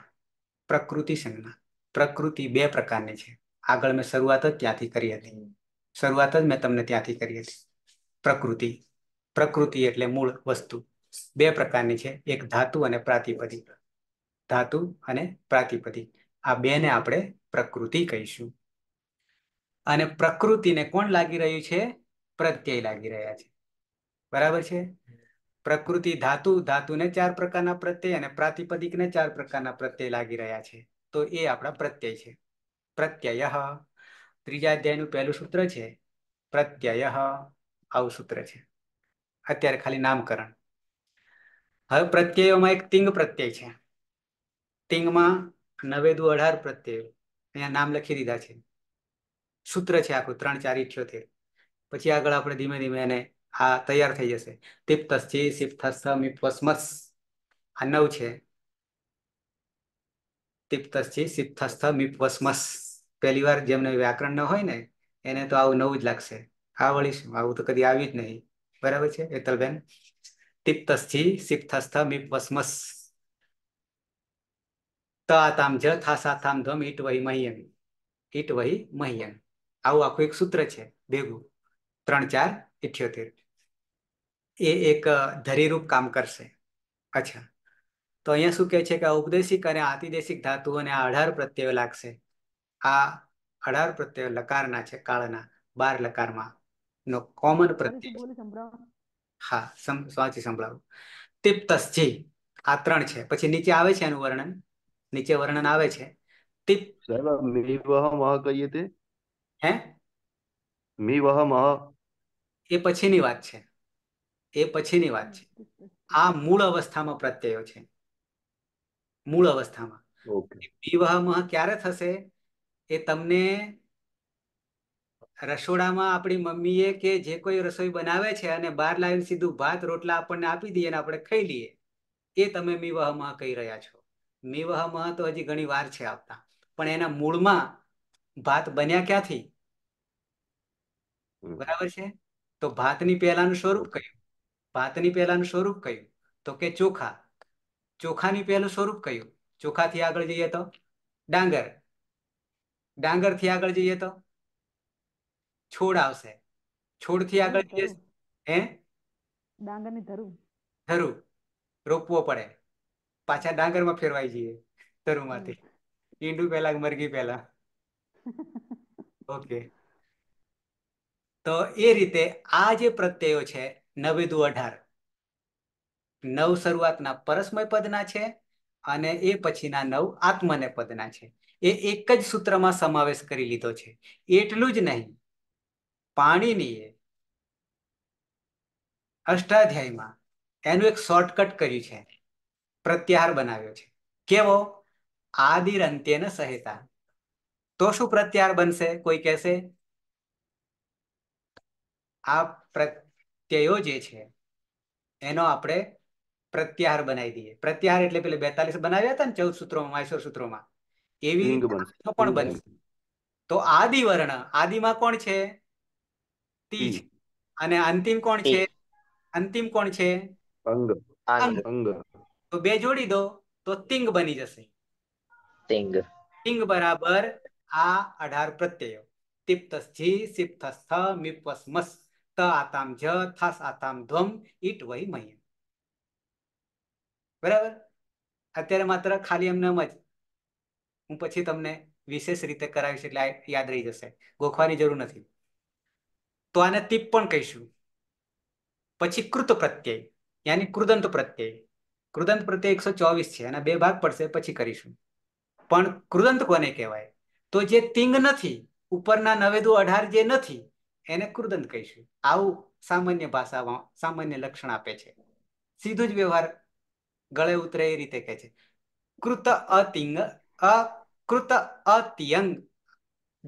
પ્રકૃતિ સંજ્ઞા પ્રકૃતિ બે પ્રકારની છે આગળ મેં શરૂઆત જ ત્યાંથી કરી હતી શરૂઆત જ મેં તમને ત્યાંથી કરી હતી પ્રકૃતિ પ્રકૃતિ એટલે મૂળ વસ્તુ બે પ્રકારની છે એક ધાતુ અને પ્રાતિપદિક ધાતુ અને પ્રાતિપદિક આ બેને આપણે પ્રકૃતિ કહીશું અને પ્રકૃતિને કોણ લાગી રહ્યું છે પ્રત્યય લાગી રહ્યા છે બરાબર છે પ્રકૃતિ ધાતુ ધાતુને ચાર પ્રકારના પ્રત્યય અને પ્રાતિપદિકને ચાર પ્રકારના પ્રત્યય લાગી રહ્યા છે તો એ આપણા પ્રત્યય છે પ્રત્યય ત્રીજા અધ્યાયનું પહેલું સૂત્ર છે પ્રત્યય આવું સૂત્ર છે અત્યારે ખાલી નામકરણ હવે પ્રત્યયોમાં એક તિંગ પ્રત્યય છે તિંગમાં નવેદુ અઢાર પ્રત્યયો અહીંયા નામ લખી દીધા છે સૂત્ર છે આખું ત્રણ ચાર ઇઠ્યોતેર પછી આગળ આપણે ધીમે ધીમે એને આ તૈયાર થઈ જશે તિપ્તસ છે સિપ્તસ મિપસ્મસ આ નવ છે તિપ્તસ છે મિપસ્મસ પહેલી વાર જેમને વ્યાકરણ ન હોય ને એને તો આવું નવું જ લાગશે આ વળી આવું તો કદી આવ્યું જ નહીં બરાબર છે એતલબેન તિપ્તસ્થિ સિપ્તસ્થ મિપસ્મસ તા તામ જ થાસા થામ ધમ ઈટ વહી મહિયન ઈટ વહી મહિયન આવું આખું એક સૂત્ર છે ભેગું ત્રણ ચાર ઇઠ્યોતેર એ એક ધરીરૂપ કામ કરશે અચ્છા તો અહીંયા શું કહે છે કે ઉપદેશિક અને આતિદેશિક ધાતુઓને આ અઢાર પ્રત્યયો લાગશે આ અઢાર પ્રત્યયો લકારના છે કાળના બાર લકારમાં નો કોમન પ્રત્યય હા સમ સ્વાચી સંભળાવું તિપ્તસજી આ ત્રણ છે પછી નીચે આવે છે એનું વર્ણન નીચે વર્ણન આવે છે તિપ સાહેબ કહીએ તે હે મી વહ મહ એ પછીની વાત છે એ પછીની વાત છે આ મૂળ અવસ્થામાં પ્રત્યયો છે મૂળ અવસ્થામાં વિવાહમાં ક્યારે થશે એ તમને રસોડામાં આપણી મમ્મીએ કે જે કોઈ રસોઈ બનાવે છે અને બહાર લાવીને સીધું ભાત રોટલા આપણને આપી દઈએ અને આપણે ખાઈ લઈએ એ તમે મીવાહમાં કહી રહ્યા છો મીવાહમાં તો હજી ઘણી વાર છે આપતા પણ એના મૂળમાં ભાત બન્યા ક્યાંથી બરાબર છે તો ભાતની પહેલાનું સ્વરૂપ કયું ભાતની પહેલાનું સ્વરૂપ કયું તો કે ચોખા ચોખાની પહેલું સ્વરૂપ કયું ચોખાથી આગળ જઈએ તો ડાંગર ડાંગર થી આગળ જઈએ તો છોડ આવશે છોડ થી આગળ જઈએ હે ડાંગરની ધરું ધરું રોપવો પડે પાછા ડાંગરમાં ફેરવાઈ જઈએ ધરુમાંથી ઈંડું પહેલા મરઘી પહેલા ઓકે તો એ રીતે આ જે પ્રત્યયો છે નવે અઢાર નવ શરૂઆતના પરસ્મય પદના છે અને એ પછીના નવ આત્મને પદના છે એ એક જ સૂત્રમાં સમાવેશ કરી લીધો છે એટલું જ નહીં પાણીનીએ અષ્ટાધ્યાયમાં એનું એક શોર્ટકટ કર્યું છે પ્રત્યાહાર બનાવ્યો છે કેવો આદિર અંત્યને સહિતા તો શું પ્રત્યાર બનશે કોઈ કહેશે આ પ્રત્યયો જે છે એનો આપણે પ્રત્યાહાર બનાવી દઈએ પ્રત્યાહાર એટલે પેલે બેતાલીસ બનાવ્યા હતા ને ચૌદ સૂત્રોમાં માયસોર સૂત્રોમાં એવી પણ બનશે તો આદિ વર્ણ આદિમાં કોણ છે તી અને અંતિમ કોણ છે અંતિમ કોણ છે તો બે જોડી દો તો તિંગ બની જશે તિંગ તિંગ બરાબર આ અઢાર પ્રત્યયો તિપ્તસ જી સિપ્તસ થ મિપસ આતામ જ થસ આતામ ધ્વમ ઈટ વહી મહી બરાબર અત્યારે માત્ર ખાલી એમને એમ જ હું પછી તમને વિશેષ રીતે કરાવીશ એટલે યાદ રહી જશે ગોખવાની જરૂર નથી તો આને તિપ પણ કહીશું પછી કૃત પ્રત્યય યાની કૃદંત પ્રત્યય કૃદંત પ્રત્યય એકસો ચોવીસ છે અને બે ભાગ પડશે પછી કરીશું પણ કૃદંત કોને કહેવાય તો જે તિંગ નથી ઉપરના નવેદુ અઢાર જે નથી એને કૃદંત કહીશું આવું સામાન્ય ભાષામાં સામાન્ય લક્ષણ આપે છે સીધું જ વ્યવહાર ગળે ઉતરે એ રીતે કહે છે કૃત અતિંગ અકૃત અતિયંગ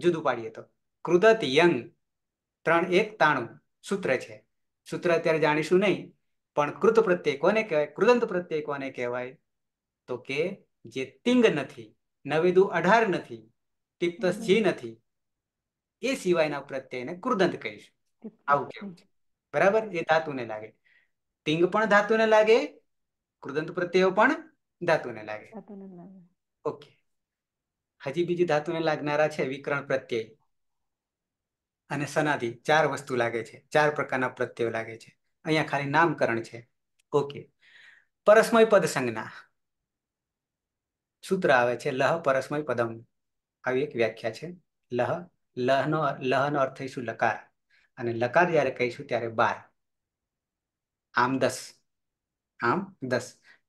જુદું પાડીએ તો કૃદતિયંગ ત્રણ એક તાણું સૂત્ર છે સૂત્ર અત્યારે જાણીશું નહીં પણ કૃત પ્રત્યય કોને કહેવાય કૃદંત પ્રત્યય કોને કહેવાય તો કે જે તિંગ નથી નવેદુ અઢાર નથી ટીપ્તસ જે નથી એ સિવાયના પ્રત્યયને કૃદંત કહીશું આવું કેવું બરાબર એ ધાતુને લાગે તિંગ પણ ધાતુને લાગે કૃદંત પ્રત્યયો પણ ધાતુને લાગે ઓકે હજી બીજી ધાતુને લાગનારા છે વિકરણ પ્રત્યય અને સનાધિ ચાર વસ્તુ લાગે છે ચાર પ્રકારના પ્રત્યયો લાગે છે અહીંયા ખાલી નામકરણ છે ઓકે પરસ્મય પદ સંજ્ઞા સૂત્ર આવે છે લહ પરસ્મય પદમ આવી એક વ્યાખ્યા છે લહ લહનો લહનો અર્થ થઈશું લકાર અને લકાર જ્યારે કહીશું ત્યારે બાર આમ દસ આમ દસ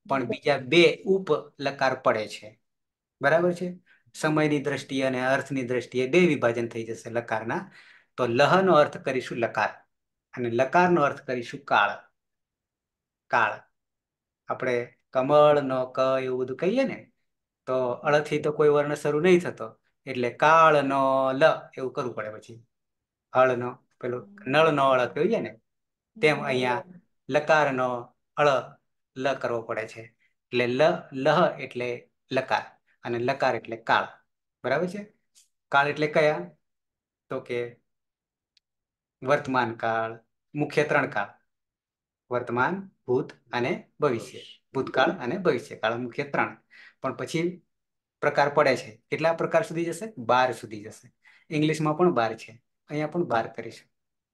પણ બીજા બે ઉપ લકાર પડે છે બરાબર છે સમયની દ્રષ્ટિએ અને અર્થની દ્રષ્ટિએ બે વિભાજન થઈ જશે લકારના તો લહનો અર્થ કરીશું લકાર અને લકારનો અર્થ કરીશું કાળ કાળ આપણે કમળ નો ક એવું બધું કહીએ ને તો અળથી તો કોઈ વર્ણ શરૂ નહીં થતો એટલે કાળ નો લ એવું કરવું પડે પછી હળ નો પેલો નળ નો અળ કહ્યું છે ને તેમ અહીંયા લકાર નો અળ લ કરવો પડે છે એટલે લ લહ એટલે લકાર અને લકાર એટલે કાળ બરાબર છે કાળ એટલે કયા તો કે વર્તમાન કાળ મુખ્ય ત્રણ કાળ વર્તમાન ભૂત અને ભવિષ્ય ભૂતકાળ અને ભવિષ્યકાળ મુખ્ય ત્રણ પણ પછી પ્રકાર પડે છે કેટલા પ્રકાર સુધી જશે બાર સુધી જશે ઇંગ્લિશમાં પણ બાર છે અહીંયા પણ બાર કરીશું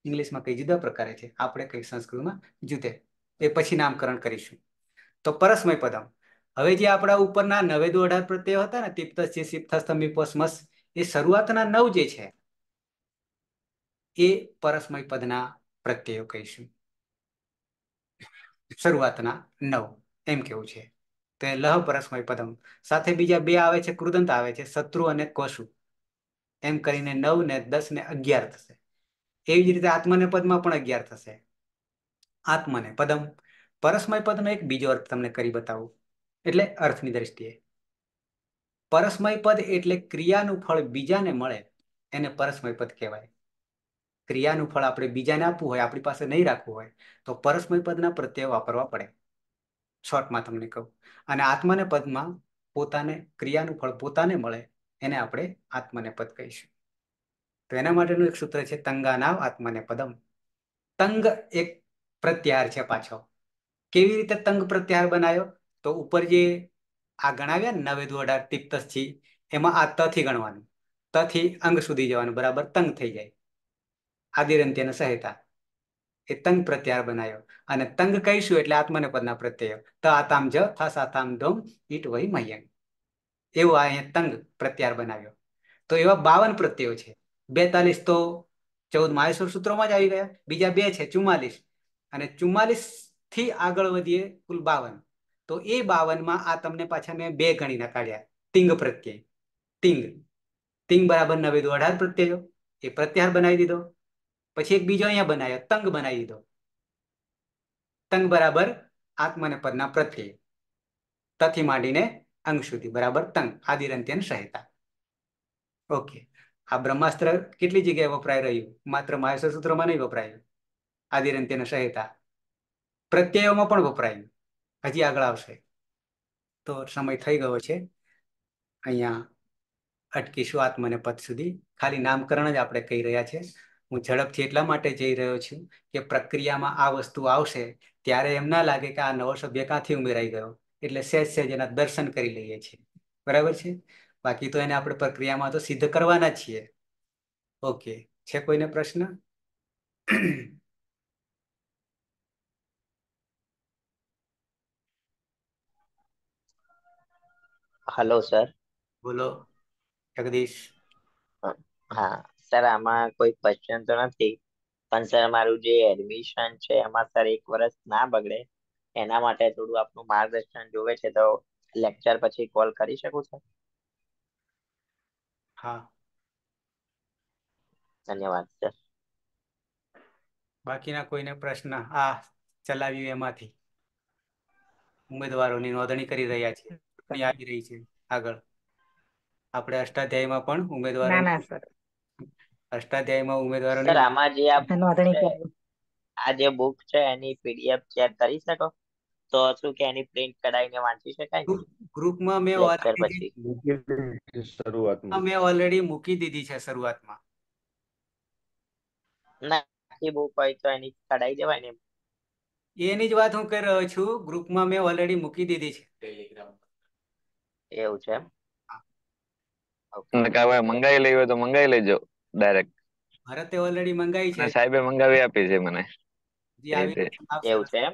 ઇંગ્લિશમાં કઈ જુદા પ્રકારે છે આપણે કઈ સંસ્કૃતમાં જુદે એ પછી નામકરણ કરીશું તો પરસ્મય પદમ હવે જે આપણા ઉપરના નવે દો અઢાર પ્રત્યયો હતા ને તિપ્તસ જે સિપ્તસ એ શરૂઆતના નવ જે છે એ પરસ્મય પદના પ્રત્યયો કહીશું શરૂઆતના નવ એમ કેવું છે તો એ લહ પરસ્મય પદમ સાથે બીજા બે આવે છે કૃદંત આવે છે શત્રુ અને કોશુ એમ કરીને નવ ને દસ ને અગિયાર થશે એવી જ રીતે આત્મને પદમાં પણ અગિયાર થશે આત્મને પદમ પરસ્મય પદનો એક બીજો અર્થ તમને કરી બતાવું એટલે અર્થની દ્રષ્ટિએ પરસ્મય પદ એટલે ક્રિયાનું ફળ બીજાને મળે એને પરસ્મય પદ કહેવાય ક્રિયાનું ફળ આપણે બીજાને આપવું હોય આપણી પાસે નહીં રાખવું હોય તો પરસ્મય પદના પ્રત્યય વાપરવા પડે શોર્ટમાં તમને કહું અને આત્માને પદમાં પોતાને ક્રિયાનું ફળ પોતાને મળે એને આપણે આત્મને પદ કહીશું તો એના માટેનું એક સૂત્ર છે તંગાનાવ આત્માને પદમ તંગ એક પ્રત્યાહાર છે પાછો કેવી રીતે તંગ પ્રત્યાહાર બનાવ્યો તો ઉપર જે આ ગણાવ્યા નવેદુ અઢાર તિપ્તસથી એમાં આ તથી ગણવાનું તથી અંગ સુધી જવાનું બરાબર તંગ થઈ જાય આદિરંત્યને સહેતા એ તંગ પ્રત્યાર બનાવ્યો અને તંગ કહીશું એટલે આત્મને પદના પ્રત્યય ત આતામ જ થસાતામ દોમ ઈટ વહી મયંગ એવો અહીંયા તંગ પ્રત્યાર બનાવ્યો તો એવા બાવન પ્રત્યયો છે બેતાલીસ તો ચૌદ માહેશ્વર સૂત્રોમાં જ આવી ગયા બીજા બે છે ચુમ્માલીસ અને ચુમ્માલીસ થી આગળ વધીએ કુલ બાવન તો એ બાવનમાં આ તમને પાછા મેં બે ગણીને કાઢ્યા તિંગ પ્રત્યય તિંગ તિંગ બરાબર નવે દો અઢાર પ્રત્યયો એ પ્રત્યાર બનાવી દીધો પછી એક બીજો અહીંયા બનાવ્યો તંગ બનાવી દીધો તંગ બરાબર આત્મને પદના પ્રત્યય તથી માંડીને અંગ સુધી બરાબર તંગ આદિરંત્યન સહેતા ઓકે આ બ્રહ્માસ્ત્ર કેટલી જગ્યાએ વપરાય રહ્યું માત્ર માયસ સૂત્રમાં નહીં વપરાયું આદિરંત્યન સહેતા પ્રત્યયોમાં પણ વપરાયું હજી આગળ આવશે તો સમય થઈ ગયો છે અહીંયા અટકીશું આત્મને પદ સુધી ખાલી નામકરણ જ આપણે કહી રહ્યા છીએ હું ઝડપથી એટલા માટે જઈ રહ્યો છું કે પ્રક્રિયામાં આ વસ્તુ આવશે ત્યારે એમ ના લાગે કે આ નવો સભ્ય ક્યાંથી ઉમેરાઈ ગયો એટલે સહેજ સહેજ એના દર્શન કરી લઈએ છીએ બરાબર છે બાકી તો એને આપણે પ્રક્રિયામાં તો સિદ્ધ કરવાના છીએ ઓકે છે કોઈને પ્રશ્ન હેલો સર બોલો જગદીશ હા સર આમાં કોઈ ક્વેશ્ચન તો નથી પણ સર મારું જે એડમિશન છે એમાં સર એક વર્ષ ના બગડે એના માટે થોડું આપનું માર્ગદર્શન જોવે છે તો લેક્ચર પછી કોલ કરી શકું સર હા ધન્યવાદ સર બાકીના કોઈને પ્રશ્ન આ ચલાવ્યું એમાંથી ઉમેદવારોની નોંધણી કરી રહ્યા છે આવી રહી છે આગળ આપણે અષ્ટાધ્યાયમાં પણ ઉમેદવારો ના સર અષ્ટાધ્યાયમાં સર ઉમેદવારોને આમાં જે આ નોંધણી છે, આ જે બુક છે એની પીડીએફ શેર કરી શકો તો શું કે એની પ્રિન્ટ કઢાવીને વાંચી શકાય ગ્રુપમાં મેં Yes, શરૂઆતમાં મેં ઓલરેડી મૂકી દીધી છે શરૂઆતમાં ના આખી બુક હોય તો એની કઢાઈ દેવાય ને એની જ વાત હું કરી રહ્યો છું ગ્રુપમાં મેં ઓલરેડી મૂકી દીધી છે ટેલિગ્રામ એવું છે એમ ઓકે મંગાવી લેવી હોય તો મંગાવી લેજો ડાયરેક્ટ ભારતે ઓલરેડી મંગાવી છે સાહેબે મંગાવી આપી છે મને એવું છે એમ સર મને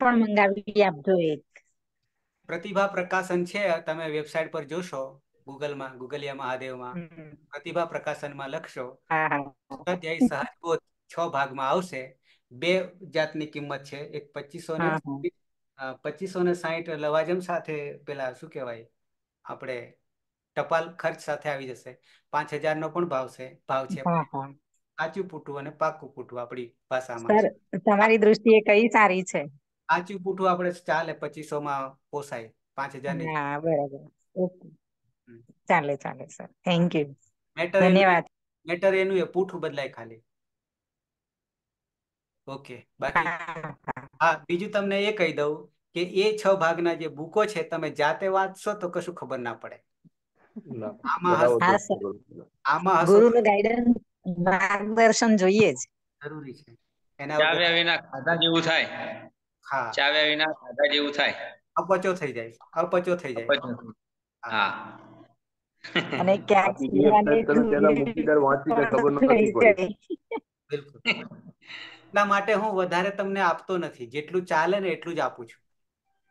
પણ મંગાવી આપજો એક પ્રતિભા પ્રકાશન છે તમે વેબસાઇટ પર જોશો ગૂગલમાં ગૂગલિયા મહાદેવમાં પ્રતિભા પ્રકાશનમાં લખશો સહજ બોધ છ ભાગમાં આવશે બે જાતની કિંમત છે એક પચીસો ને પચીસો ને સાહીઠ લવાજમ સાથે પેલા શું કેવાય આપણે ટપાલ ખર્ચ સાથે આવી જશે પાંચ હજાર નો પણ ભાવ છે ભાવ છે કાચું પૂટું અને પાકું પૂટું આપણી ભાષામાં તમારી દ્રષ્ટિએ કઈ સારી છે કાચું પૂટું આપણે ચાલે પચીસો માં પોસાય પાંચ હજાર ની ચાલે ચાલે સર થેન્ક યુ મેટર ધન્યવાદ મેટર એનું એ પૂઠું બદલાય ખાલી ઓકે બાકી હા બીજું તમને એ કહી દઉં કે એ છ ભાગના જે બુકો છે તમે જાતે વાંચશો તો કશું ખબર ના પડે માર્ગદર્શન જોઈએ જ જરૂરી છે જેવું થાય અપચો થઈ જાય અપચો થઈ જાય એટલા માટે હું વધારે તમને આપતો નથી જેટલું ચાલે ને એટલું જ આપું છું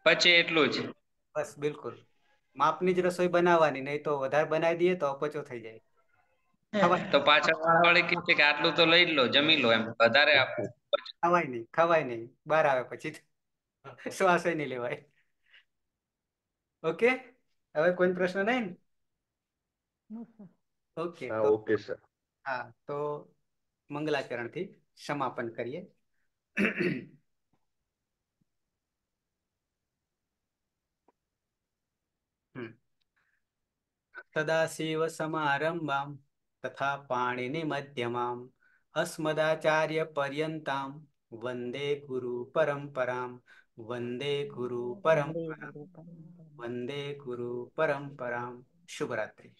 પછી એટલું જ બસ બિલકુલ માપની જ રસોઈ બનાવવાની નહીં તો વધારે બનાવી દઈએ તો અપચો થઈ જાય તો પાછળ વાળા કે કે આટલું તો લઈ લો જમી લો એમ વધારે આપવું ખવાય નહીં ખવાય નહીં બહાર આવે પછી શ્વાસ નહીં લેવાય ઓકે હવે કોઈ પ્રશ્ન નહીં ઓકે ઓકે સર હા તો મંગલાચરણ થી સમાપન કરીએ તદાશિવ સમારંભામ તથા પાણીની મધ્યમામ અસ્મદાચાર્ય પર્યંતામ વંદે ગુરુ પરંપરામ વંદે ગુરુ પરંપરામ વંદે ગુરુ પરંપરામ શુભરાત્રિ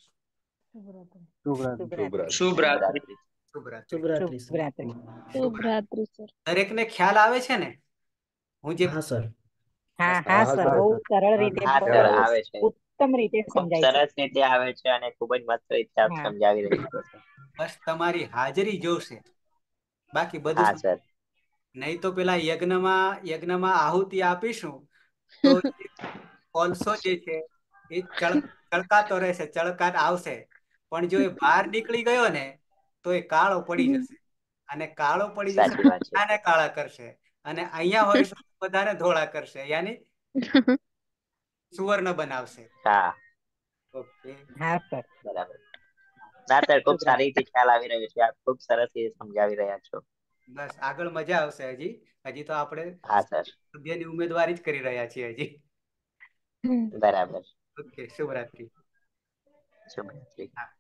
દરેકને ખ્યાલ આવે છે ને હું જે હા સર હા હા સર બહુ સરળ રીતે આવે છે ઉત્તમ રીતે સમજાય સરસ રીતે આવે છે અને ખૂબ જ મસ્ત રીતે આપ સમજાવી રહ્યા છો બસ તમારી હાજરી જોશે બાકી બધું હા સર નહીં તો પેલા યજ્ઞમાં યજ્ઞમાં આહુતિ આપીશું તો કોલસો જે છે એ ચળકાતો રહેશે ચળકાટ આવશે પણ જો એ બહાર નીકળી ગયો ને તો એ કાળો પડી જશે અને કાળો પડી જશે બધાને કાળા કરશે અને અહીંયા હોય બધાને ધોળા કરશે યાની સુવર્ણ બનાવશે હા સારી રીતે ખ્યાલ આવી રહ્યો છે આપ ખુબ સરસ રીતે સમજાવી રહ્યા છો બસ આગળ મજા આવશે હજી હજી તો આપણે હા સર સભ્યની ઉમેદવારી જ કરી રહ્યા છીએ હજી બરાબર ઓકે શુભરાત્રી શુભરાત્રી હા